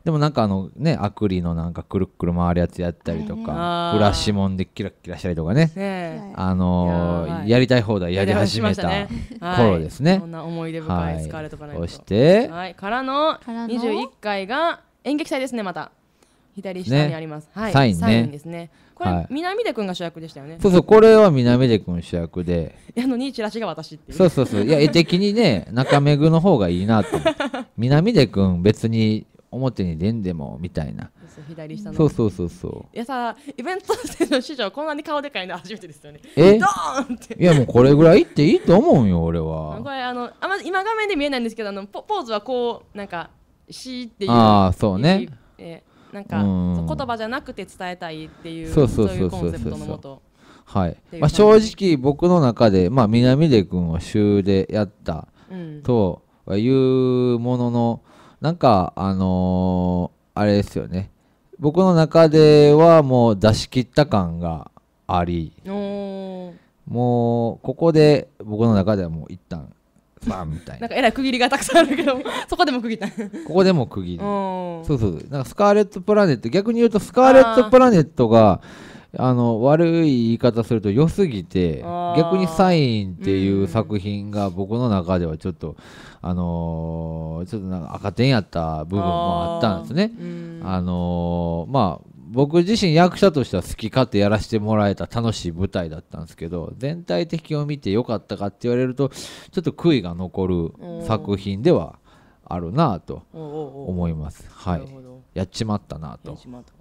でもなんかあのねアクリのなんかくるくる回るやつやったりとかフラッシュモンでキラキラしたりとかね、ね、あのー、やりたい放題やり始めた頃ですね、ねはい、こんな思い出深いスカーレッかなそして、はい、からの21回が演劇祭ですねまた左下にあります、ね、はい、サインねですねこれ、はい、南出君が主役でしたよねそうそうこれは南出君主役でや (laughs) のにチラシが私っていうそうそうそういや絵的にね (laughs) 中目黒の方がいいなと南出君別に表に出んでもみたいな左下のそうそうそうそういやさイベントの師匠こんなに顔でかいの初めてですよねえドーンっていやもうこれぐらいっていいと思うよ俺はこれあのあ、ま、今画面で見えないんですけどあのポポーズはこうなんかし」っていうああそうねえなんか、言葉じゃなくて伝えたいっていうそういうコンセプトのもと。はい、まあ、正直僕の中で、まあ、南出君を週でやったというものの、なんかあのー、あれですよね僕の中ではもう出し切った感がありもうここで僕の中ではもう一旦バンみたいななんかえらい区切りがたくさんあるけど (laughs) そこでも区切ったここでも区切りそうそうなんかスカーレット・プラネット逆に言うとスカーレット・プラネットがあの悪い言い方すると良すぎて逆に「サイン」っていう作品が僕の中ではちょっと、うん、あのー、ちょっとなんか赤点やった部分もあったんですね。あ、あのー、まあ僕自身役者としては好き勝手やらせてもらえた楽しい舞台だったんですけど全体的を見て良かったかって言われるとちょっと悔いが残る作品ではあるなと思います。はいやっちまったなと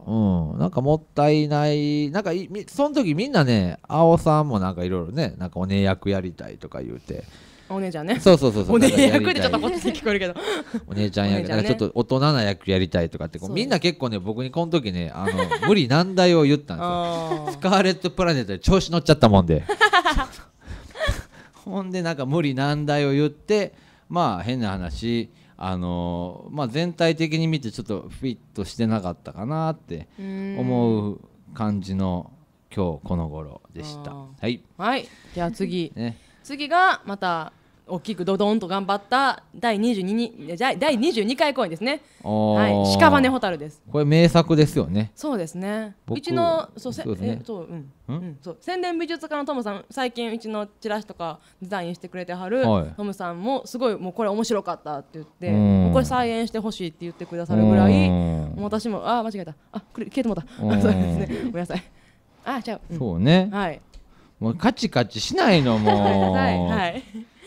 うん、なんかもったいないなんかその時みんなね青さんもなんかいろいろねなんかお姉役やりたいとか言うてお姉ちゃんねそうそうそうそうお姉役でちょっとこっち聞こえるけど (laughs) お姉ちゃん役、ね、ちょっと大人な役やりたいとかってみんな結構ね僕にこの時ねあの無理難題を言ったんですよ (laughs) スカーレット・プラネットで調子乗っちゃったもんで (laughs) ほんでなんか無理難題を言ってまあ変な話あのまあ、全体的に見てちょっとフィットしてなかったかなって思う感じの今日この頃でした。はい、はい、じゃあ次、ね、次がまた大きくドドンと頑張った第 22, に第22回公演ですね、はい、屍蛍ですこれ名作ですよねそうですねうちのそう、うんうん、そう宣伝美術家のトムさん最近うちのチラシとかデザインしてくれてはる、はい、トムさんもすごいもうこれ面白かったって言ってうこれ再演してほしいって言ってくださるぐらいも私もあ間違えたあ消えてもた (laughs) そうですねごめんなさいあじゃうん、そうねはいもうカチカチしないのもうはい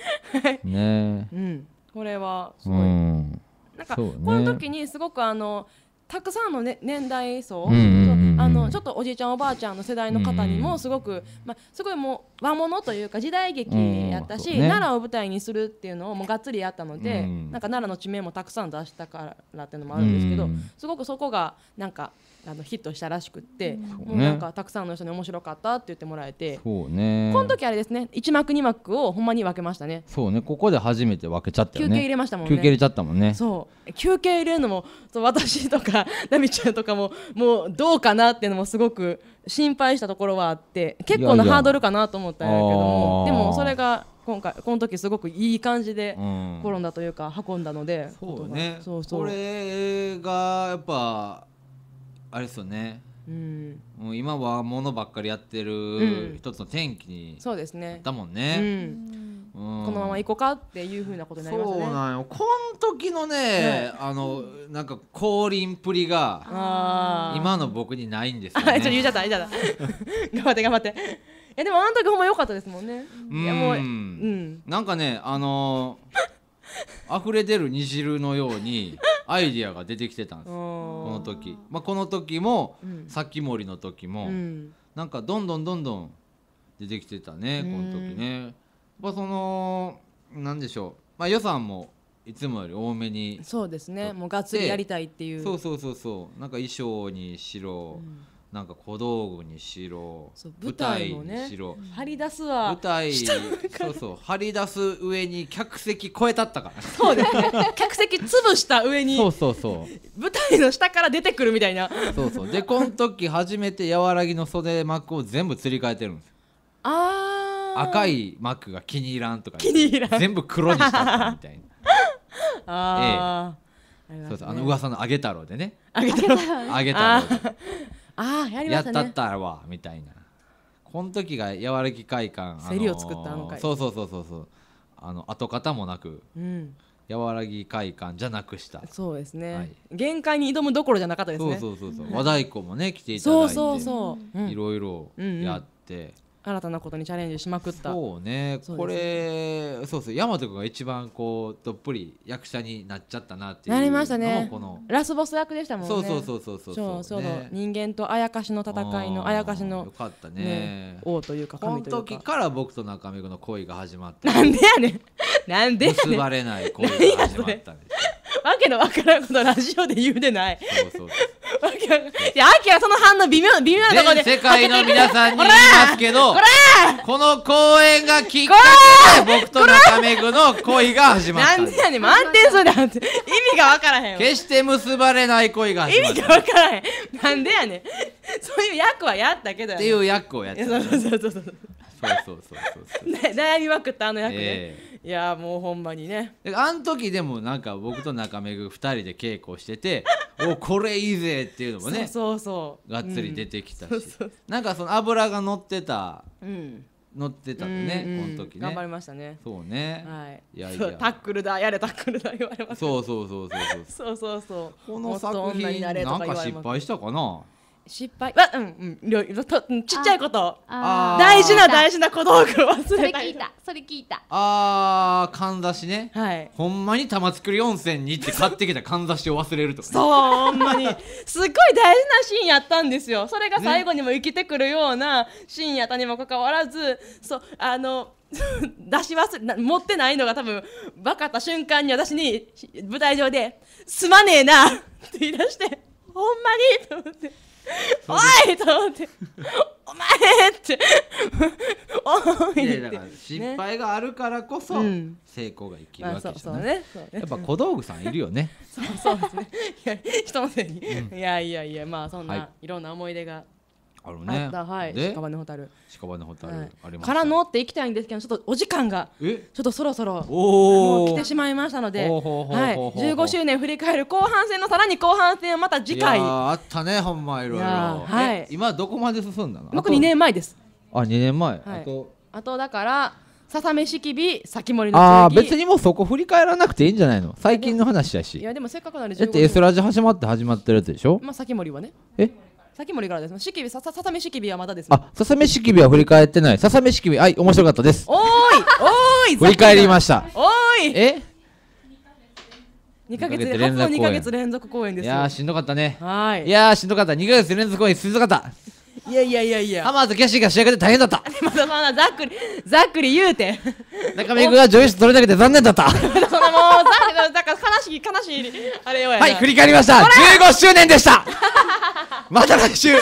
(laughs) ねうんこれはすごい、うん、なんか、この時にすごくあのたくさんの、ね、年代層、うんうんうん、あのちょっとおじいちゃんおばあちゃんの世代の方にもすごく、うんうん、まあ、すごいもう和物というか時代劇やったし、うんね、奈良を舞台にするっていうのをもうがっつりやったので、うん、なんか奈良の地名もたくさん出したからっていうのもあるんですけど、うん、すごくそこがなんかあのヒットしたらしくって、ね、なんかたくさんの人に面白かったって言ってもらえてそうねこの時あれですね1幕2幕をほんまに分けましたねそうねここで初めて分けちゃったよね休憩入れましたもんね休憩入れちゃったもんねそう休憩入れるのもそう私とか (laughs) ナミちゃんとかももうどうかなっていうのもすごく心配したところはあって結構なハードルかなと思ったんやけどもでもそれが今回この時すごくいい感じで転んだというか運んだので、うん、そうねそうそうこれがやっぱあれですよね、うん、もう今はものばっかりやってる一つの転機にそうですねだもんね、うん、うん、このまま行こうかっていうふうなことになりましたねそうなんよこの時のね、あのなんか降臨っぷりが今の僕にないんですよね (laughs) ちょ言っちゃった言っちゃった (laughs) 頑張って頑張ってえでもあの時ほんま良かったですもんねうんいやもう、うん、なんかねあのー、(laughs) 溢れ出る煮汁のようにアイディアが出てきてたんですこの時、まあ、この時も、さっき森の時も、うん、なんかどんどんどんどん出てきてたねこの時ね。まあ、そのなんでしょう、まあ、予算もいつもより多めにそうですねもうがっつりやりたいっていうそうそうそうそうなんか衣装にしろ、うんなんか小道具にしろ舞台もね張り出すは舞台そうそう張り出す上に客席超えたったからそうでね客席潰した上にそうそうそう舞台の下から出てくるみたいなそうそうでこの時初めて和らぎの袖幕を全部つり替えてるんですああ赤い幕が気に入らんとか気に入らん全部黒にしたみたいな (laughs) ああ、ええ、そうそうあの噂の「あげ太郎」でね「あげ太郎」あげ太郎あやりました、ね、やったったわみたいなこの時が柔らぎ快感セリを作ったのそうそうそうそうそうあの跡形もなく、うん、和らぎ快感じゃなくしたそうですね、はい、限界に挑むどころじゃなかったですねそうそうそうそう和太鼓もね来ていただいてそうそうそういろいろやって、うんうん新たなことにチャレンジしまくったそうねこれそうです大和君が一番こうどっぷり役者になっちゃったなっていうなりましたねこのラスボス役でしたもんねそうそうそうそうそうそうそう、ね、人間とあやかしの戦いのあやかしのよかったね、ね、王というか神というかこの時から僕と中目黒の恋が始まってなんでやねんなんでやねん結ばれない恋が始まったんですわけのわからんことラジオで言うでない。そうそう。いや、アキはその反応微妙、微妙なところで。世界の皆さんに言いますけど、ここの公演がきっかけで僕と中目具の恋が始まったなんでやねん、満点数で意味がわからへん。決して結ばれない恋が始まっ味がわからへん。なんでやねん。そういう役はやったけどっていう役をやってた。そうそうそうそうそうそうそうそうそう。(laughs) 悩みまくったあの役ね。えいやもうほんまにねあん時でもなんか僕と中目黒2人で稽古してて (laughs) おこれいいぜっていうのもねそうそうがっつり出てきたし、うん、そなんかその油が乗ってた、うん、乗ってたんね、うんうん、この時ね頑張りましたねそうね、はい、いやいやタックルだやれタックルだ言われますそうそうそうそうそうそうそうそうこの作品なんか失敗したかな失敗はうんうんちっちゃいこと大事な大事な小道具を忘れたそれ聞いたそれ聞いたあーかんざしね、はい、ほんまに玉造り温泉に行って買ってきたかんざしを忘れるとか、ね、そうほんまに (laughs) すっごい大事なシーンやったんですよそれが最後にも生きてくるようなシーンやったにもかかわらず、ね、そうあの (laughs) 出し忘れ持ってないのが多分分かった瞬間に私に舞台上で「すまねえな」って言い出して「ほんまに?」と思って。おい (laughs) と思って「お前!」って「おい!」ってだか失敗があるからこそ成功が生きるわけですよねやっぱ小道具さんいるよね (laughs) そうそうですねいや人のせいに、いやいやいやまあそんないろんな思い出があるねはい屍ホタル屍ホタルありますからのって行きたいんですけどちょっとお時間がちょっとそろそろもう来てしまいましたのではい15周年振り返る後半戦のさらに後半戦はまた次回あったねほんまいろいろはい今どこまで進んだの僕2年前ですあ2年前あとあとだからささめしきび先森のああ別にもうそこ振り返らなくていいんじゃないの最近の話だしいやでもせっかくなんでだってエスラジ始まって始まってるやつでしょまあさきもりはねえさきもりからです。しきびささささめしきびはまだです、あ、ささめしきびは振り返ってない。ささめしきび、はい、面白かったです。おーい、おーい、(laughs) 振り返りました。おーい。え？二ヶ月連続二ヶ月連続公演ですいやしんどかったね。はい。いやしんどかった。二ヶ月連続公演すずかった。いやいやいやいや。ハマーとキャシーが仕上げて大変だった。まだまだざっくり、ざっくり言うて。中くんが女優賞取れなくて残念だった。はそのもう、だから悲しい、悲しい、あれよやい、振り返りました。15周年でした。また来週。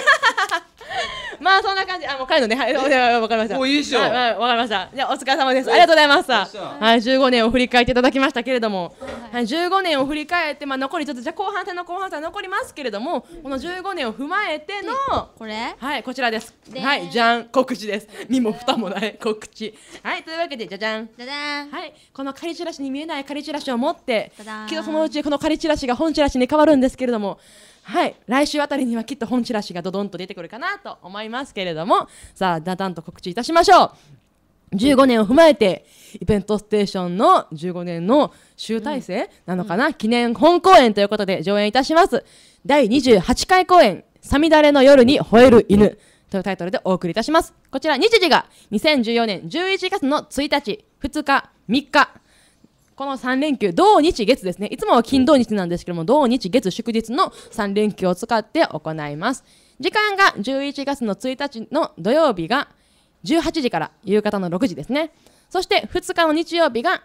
(laughs) まあそんな感じあもう帰るのねはいわかりましたもういいっしょわ、はいはい、かりましたじゃお疲れ様ですありがとうございましたはい15年を振り返っていただきましたけれども、はい、15年を振り返ってまあ残りちょっとじゃ後半戦の後半戦残りますけれどもこの15年を踏まえてのこれはいこちらですはいじゃん告知です身も蓋もない告知はいというわけでじゃじゃんじゃじゃんはいこの仮チラシに見えない仮チラシを持ってけどそのうちこの仮チラシが本チラシに変わるんですけれどもはい来週あたりにはきっと本チラシがどどんと出てくるかなと思いますけれどもさあだだんと告知いたしましょう15年を踏まえてイベントステーションの15年の集大成なのかな、うん、記念本公演ということで上演いたします第28回公演「さみだれの夜に吠える犬」というタイトルでお送りいたしますこちら日時が2014年11月の1日2日3日この3連休、土日月ですね。いつもは金土日なんですけども、土日月祝日の3連休を使って行います。時間が11月の1日の土曜日が18時から夕方の6時ですね。そして2日の日曜日が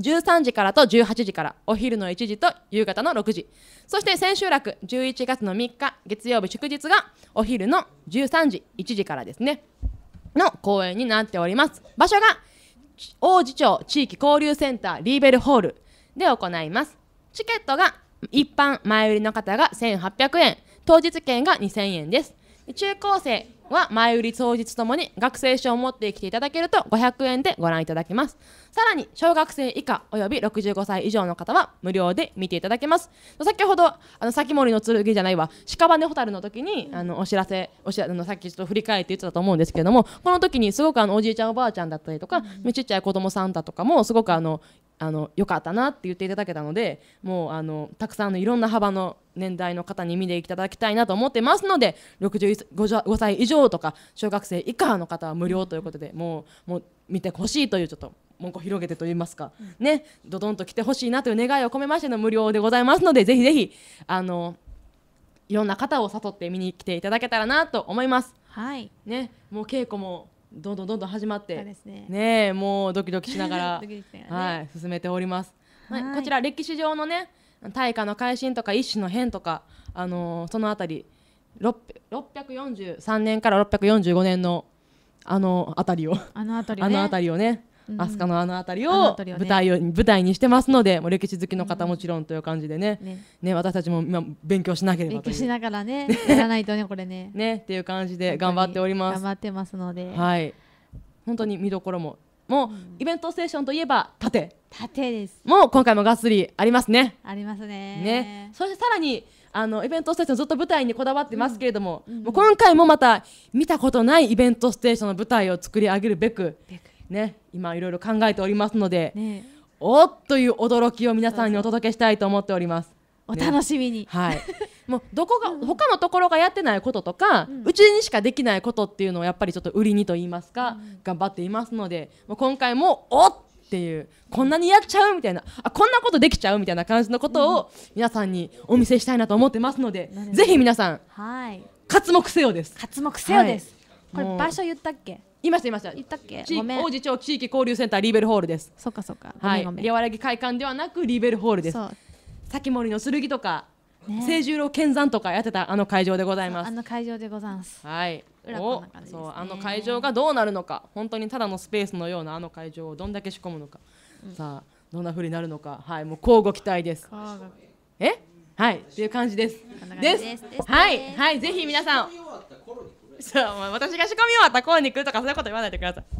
13時からと18時からお昼の1時と夕方の6時そして千秋楽11月の3日月曜日祝日がお昼の13時1時からですねの公演になっております場所が王子町地域交流センターリーベルホールで行いますチケットが一般前売りの方が1800円当日券が2000円です中高生は前売り当日ともに学生証を持ってきていただけると500円でご覧いただけますさらに小学生以下および65歳以上の方は無料で見ていただけます先ほどあの先森の剣じゃないわ屍蛍の時にあのお知らせお知らあのさっきちょっと振り返って言ってたと思うんですけどもこの時にすごくあのおじいちゃんおばあちゃんだったりとか、うん、ちっちゃい子供さんだとかもすごくあのあのよかったなって言っていただけたのでもうあのたくさんのいろんな幅の年代の方に見ていただきたいなと思ってますので65歳以上とか小学生以下の方は無料ということでもうもう見てほしいというちょっと文句広げてと言いますか、ねどどんと来てほしいなという願いを込めましての無料でございますのでぜひぜひあのいろんな方を誘って見に来ていただけたらなと思います。はいね、もう稽古もどんどんどんどん始まってね、ね、もう (laughs) ドキドキしながらね、はい進めております。はい、こちら歴史上のね大化の改新とか一種の変とかあのー、そのあたり643年から645年のあの辺りをあのり、ね、あの辺 (laughs) りをね飛鳥のあの辺りを舞台を、舞台にしてますのでもう歴史好きの方もちろんという感じでね,、ね私たちも今勉強しなければ勉強しながらねやらないとねこれね。(laughs) ねっていう感じで頑張っております。頑張ってますので、はい、本当に見どころももう、イベントステーションといえば盾盾ですもう今回もがっツりありますねありますねねそしてさらにあのイベントステーションずっと舞台にこだわってますけれども,、もう今回もまた見たことないイベントステーションの舞台を作り上げるべくね、今いろいろ考えておりますので、ね、おっという驚きを皆さんにお届けしたいと思っております。お楽しみに、ね、はい、(laughs) もうどこが他のところがやってないこととか、うち、にしかできないことっていうのをやっぱりちょっと売りにと言いますか、うん、頑張っていますのでもう今回もおっっていうこんなにやっちゃうみたいなあこんなことできちゃうみたいな感じのことを皆さんにお見せしたいなと思ってますので、ぜひ皆さん、はい、活目せよです活目せよです、はい、これ場所言ったっけいましたいました言ったっけごめん王子町地域交流センターリーベルホールですそっかそっかはいやわらぎ会館ではなくリーベルホールです先森の剣とか清十郎剣山とかやってたあの会場でございますあの会場でございますはいおそうあの会場がどうなるのか本当にただのスペースのようなあの会場をどんだけ仕込むのか、さあどんなふうになるのかはいもう交互期待ですえはいっていう感じですですはいはいぜひ皆さんそう私が仕込み終わったこうにくとかそういうこと言わないでください (laughs)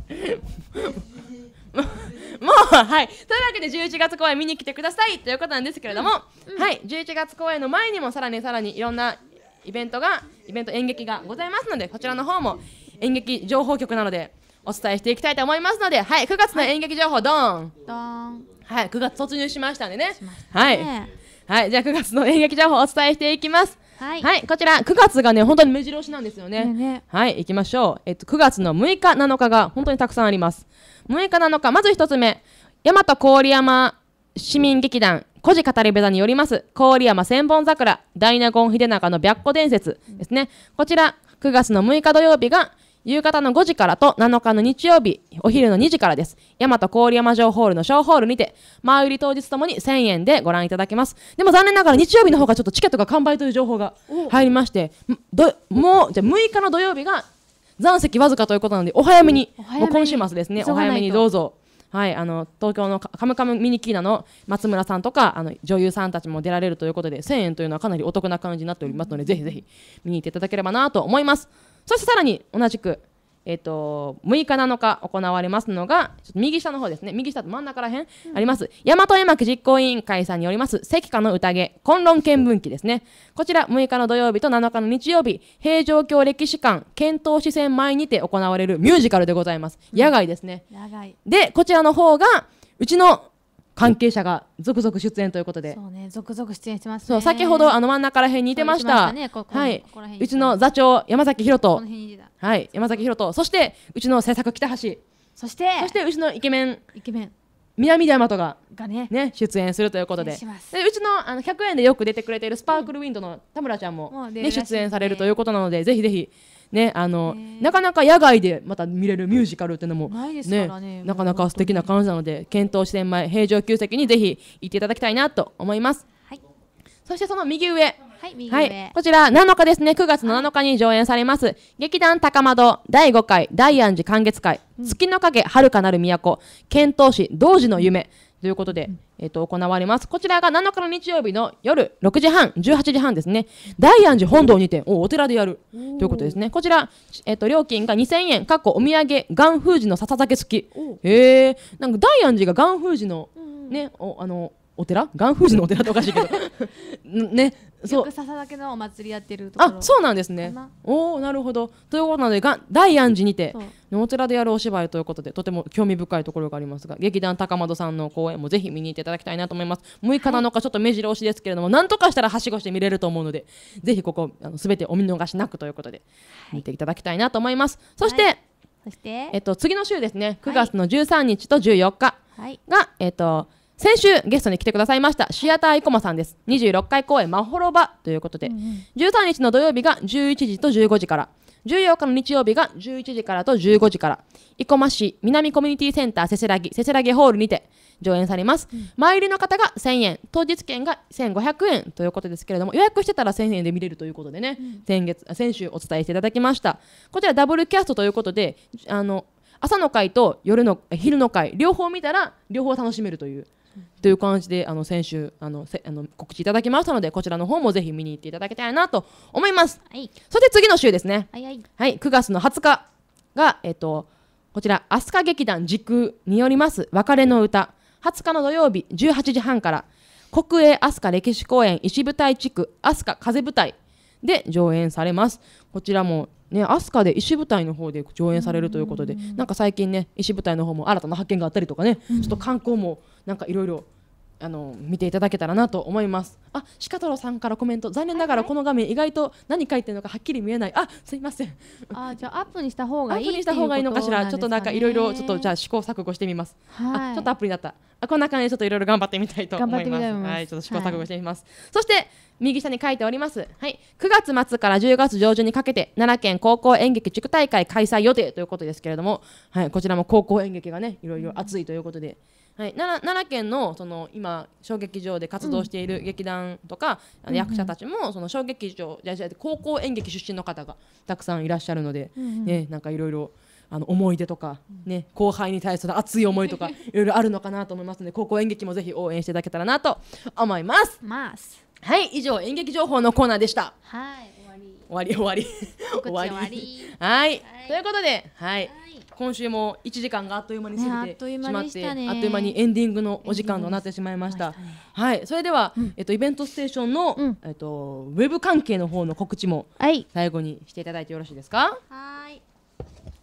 もうはいというわけで11月公演見に来てくださいということなんですけれども、うんうん、はい11月公演の前にもさらにさらにいろんなイベントがイベント演劇がございますのでこちらの方も演劇情報局なのでお伝えしていきたいと思いますので、はい、9月の演劇情報、ドーンドーンはい9月突入しましたんでね、ね、はい、はい、じゃあ9月の演劇情報をお伝えしていきますはい、はい、こちら9月がね本当に目白押しなんですよね、ね、はい行きましょうえっと9月の6日7日が本当にたくさんあります6日7日まず1つ目大和郡山市民劇団古事語り部座によります郡山千本桜ダイナゴン秀長の白虎伝説ですね、こちら9月の6日土曜日が夕方の5時からと7日の日曜日、お昼の2時からです。大和郡山城ホールの小ホールにて、前売り当日ともに1000円でご覧いただけます。でも残念ながら日曜日の方がちょっとチケットが完売という情報が入りまして、もう、じゃ6日の土曜日が残席わずかということなので、お早めに、もう今週末ですね、お早めにどうぞ。はい、あの東京のカムカムミニキーナの松村さんとかあの女優さんたちも出られるということで1000円というのはかなりお得な感じになっておりますので、ぜひぜひ見に行っていただければなと思います。そしてさらに同じく、えーと、6日7日行われますのがちょっと右下の方ですね右下と真ん中らへ、んあります、大和絵巻実行委員会さんによります「関家の宴崑論見聞記」ですねこちら6日の土曜日と7日の日曜日平城京歴史館検討視線前にて行われるミュージカルでございます野外ですね、うん、野外でこちらの方がうちの関係者が続々出演ということで、そうね、続々出演してます、ね、そう先ほどあの真ん中らへんにいてました。しね、ここはい、うちの座長山崎弘人、はい、山崎弘人、そしてうちの制作北橋、そしてそしてうちのイケメン、イケメン。南大和ががね、ね、出演するということででうちのあの100円でよく出てくれているスパークルウィンドの田村ちゃんも,、ね出演されるということなのでぜひぜひねあのなかなか野外でまた見れるミュージカルっていうのもね、ね、なかなか素敵な感じなので検討し天前平常宮席にぜひ行っていただきたいなと思います。はい、そしてその右上はい、はい、こちら7日ですね、9月7日に上演されます、はい、劇団高窓第5回大安寺観月会、うん、月の影遥かなる都、遣唐使同時の夢、ということで、えー、と行われますこちらが7日の日曜日の夜6時半18時半ですね大安寺本堂にてお寺でやるということですねこちら、えー、と料金が2000円かっこお土産岩風寺の笹酒付きへえなんか大安寺が岩風寺のねおあのお寺岩風寺のお寺っておかしいけど (laughs) ねそう笹だけのお祭りやってるとあそうなんですねおおなるほどということなのでが大安寺にてお寺でやるお芝居ということでとても興味深いところがありますが劇団高円さんの公演もぜひ見に行っていただきたいなと思います6日7日ちょっと目白押しですけれども、はい、何とかしたらはしごして見れると思うのでぜひここあのてお見逃しなくということで見ていただきたいなと思います、はい、そして、はいそしてえっと、次の週ですね9月の13日と14日が、はい、えっと先週ゲストに来てくださいましたシアター生駒さんです26回公演「まほろば」ということで、うんうん、13日の土曜日が11時と15時から14日の日曜日が11時からと15時から生駒市南コミュニティセンターせせらぎせせらぎホールにて上演されます、うん、前りの方が1000円当日券が1500円ということですけれども予約してたら1000円で見れるということでね、うん、先月先週お伝えしていただきましたこちらダブルキャストということであの朝の会と夜の昼の会両方見たら両方楽しめるというという感じであの先週あのせあの告知いただきましたのでこちらの方もぜひ見に行っていただきたいなと思います、はい、そして次の週ですね、はいはい、はい、9月の20日が、えっと、こちら飛鳥劇団時空によります別れの歌20日の土曜日18時半から国営飛鳥歴史公園石舞台地区飛鳥風舞台で上演されますこちらもね、飛鳥で石舞台の方で上演されるということで、なんか最近ね石舞台の方も新たな発見があったりとかね、ちょっと観光もなんかいろいろあの見ていただけたらなと思いますあ鹿太郎さんからコメント残念ながらこの画面意外と何書いてるのかはっきり見えないあすいませんあじゃあアップにした方がいいアップにした方がいいのかしら、ね、ちょっとなんかいろいろちょっとじゃあ試行錯誤してみます、はい、ちょっとアップになったあこんな感じでちょっといろいろ頑張ってみたいと思いますはいちょっと試行錯誤してみます、はい、そして右下に書いておりますはい9月末から10月上旬にかけて奈良県高校演劇地区大会開催予定ということですけれどもはいこちらも高校演劇がねいろいろ熱いということで、うんはい、奈良奈良県のその今小劇場で活動している劇団とか、あの役者たちもその小劇場じゃ高校演劇出身の方がたくさんいらっしゃるので、ね、なんかいろいろ。あの思い出とか、ね、後輩に対する熱い思いとか (laughs) いろいろあるのかなと思いますので高校演劇もぜひ応援していただけたらなと思います。ますはい以上演劇情報のコーナーでした。はい終わり終わり終わり終わりはい、はい、ということではい今週も1時間があっという間に過ぎてしまって、ね、あっあっという間にエンディングのお時間となってしまいました。しね、はい、それでは、うん、えっとイベントステーションの、うん、えっとウェブ関係の方の告知も最後にしていただいてよろしいですか？はい。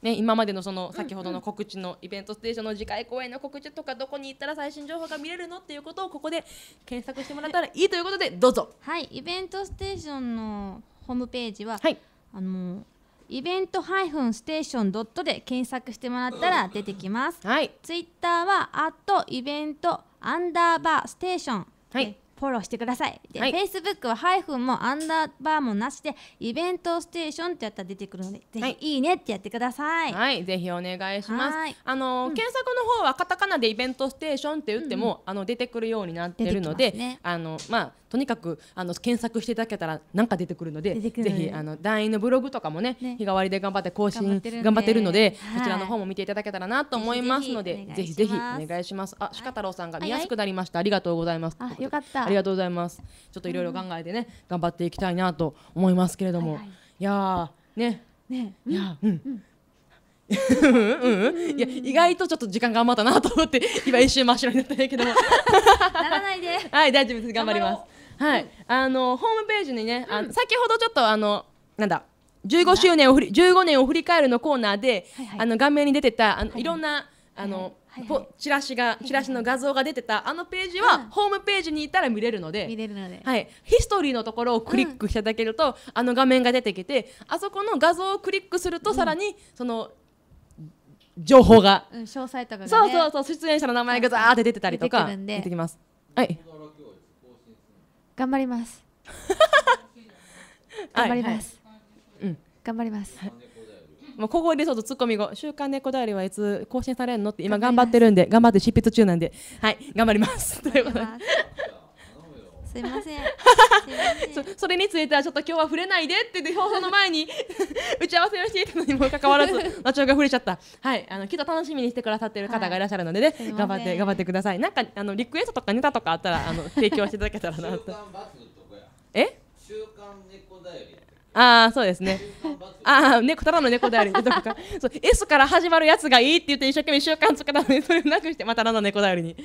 ね、今までのその先ほどの告知のイベントステーションの次回公演の告知とかどこに行ったら最新情報が見れるのっていうことをここで検索してもらったらいいということでどうぞはいイベントステーションのホームページは、はい、あのイベントハイフンステーションドットで検索してもらったら出てきます。はい。ツイッターはアットイベントアンダーバーステーション。はい。フォローしてください。で、はい、f a c e b o o はハイフンもアンダーバーもなしでイベントステーションってやったら出てくるので、ぜひ、い、いねってやってください。はい、ぜひお願いします。あの、検索の方はカタカナでイベントステーションって打っても、あの出てくるようになってるので、あのまあとにかくあの検索していただけたら何か出てくるのでぜひあの団員のブログとかもね、ね、日替わりで頑張って更新頑張ってるので、はい、こちらの方も見ていただけたらなと思いますのでぜひぜひお願いしますあ鹿太郎さんが見やすくなりました、はい、ありがとうございますあよかったありがとうございますちょっといろいろ考えてね、うん、頑張っていきたいなと思いますけれども、はいはい、いやねね、いや、うん、うんうんうん、いや意外とちょっと時間頑張ったなと思って今一瞬真っ白になったんやけど (laughs) ならないではい大丈夫です頑張りますはいあのホームページにね、あの先ほどちょっとあのなんだ15周年を振り15年を振り返るのコーナーで、はいはい、あの画面に出てたあの、いろんなあの、はいはい、チラシがチラシの画像が出てたあのページはホームページにいったら見れるので見れるので、はい、ヒストリーのところをクリックしていただけると、うん、あの画面が出てきてあそこの画像をクリックすると、うん、さらにその情報が、うん、詳細とか、ね、そうそうそう出演者の名前がザーって出てたりとか出てきますはい頑張ります頑張ります、は (laughs) いはい、うん頑張ります、はい、もう小声リゾートツッコミ後「週刊猫だより」はいつ更新されるのって今頑張ってるんで頑張って執筆中なんではい頑張りますということですいません (laughs) それについてはちょっと今日は触れないでってで放送の前に (laughs) 打ち合わせをしていたのにもかかわらずダチョウが触れちゃったはいあのきっと楽しみにしてくださっている方がいらっしゃるのでね、はい、頑張って頑張ってくださいなんかあのリクエストとかネタとかあったらあの (laughs) 提供していただけたらなとえ週刊猫だよりああそうですね。ああ猫ただの猫でありとかそう S から始まるやつがいいって言って一生懸命習慣つけたのにそれをなくしてまたただの猫だよりに。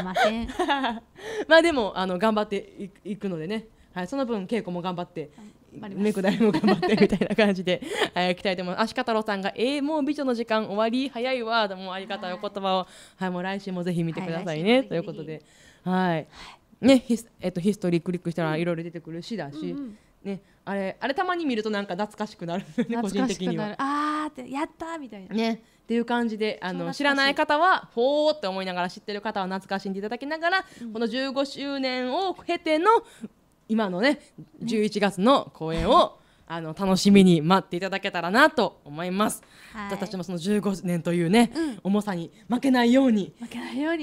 いません (laughs) まあでもあの頑張っていくのでね、はい、その分稽古も頑張って目くだりも頑張ってみたいな感じで、(laughs) はい、きたいと思います。足利太郎さんが「えー、もう美女の時間終わり早いわ」もうありがたいお言葉を、はい、はい、もう来週もぜひ見てくださいね、はい、ということで、はいねヒスえっと、ヒストリークリックしたらいろいろ出てくるしだし。うんね、あれあれたまに見るとなんか懐かしくなる、個人的には。あーってやったみたいな。ねっていう感じであの知らない方はほーって思いながら知ってる方は懐かしんでいただきながら、うん、この15周年を経ての今のね11月の公演を、あの楽しみに待っていただけたらなと思います、はい、私たちもその15年というね、うん、重さに負けないように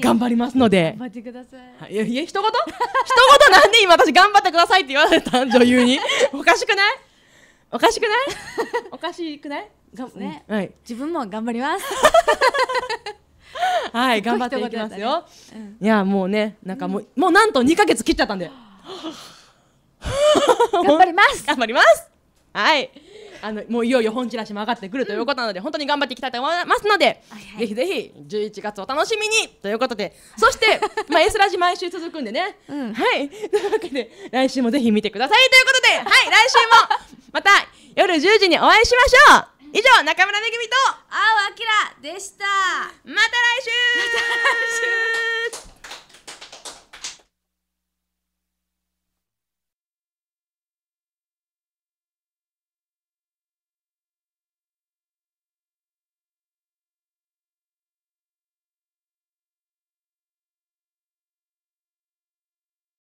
頑張りますので頑張ってくださいはいやいや一言 (laughs) 一言なんで今私頑張ってくださいって言われた女優におかしくないおかしくない (laughs) おかしくないがね、はい、自分も頑張ります (laughs) はい頑張っていきますよ、ねうん、いやもうねなんかもう、うん、もうなんと二か月切っちゃったんで (laughs) 頑張ります頑張りますはいあのもういよいよ本チラシも上がってくるということなので、うん、本当に頑張っていきたいと思いますので、はいはい、ぜひぜひ11月お楽しみにということでそして、(laughs) まあ、S ラジ毎週続くんでね、うん、はいというわけで来週もぜひ見てくださいということではい来週もまた夜10時にお会いしましょう以上中村めぐみと青あきらでしたまた来週また来週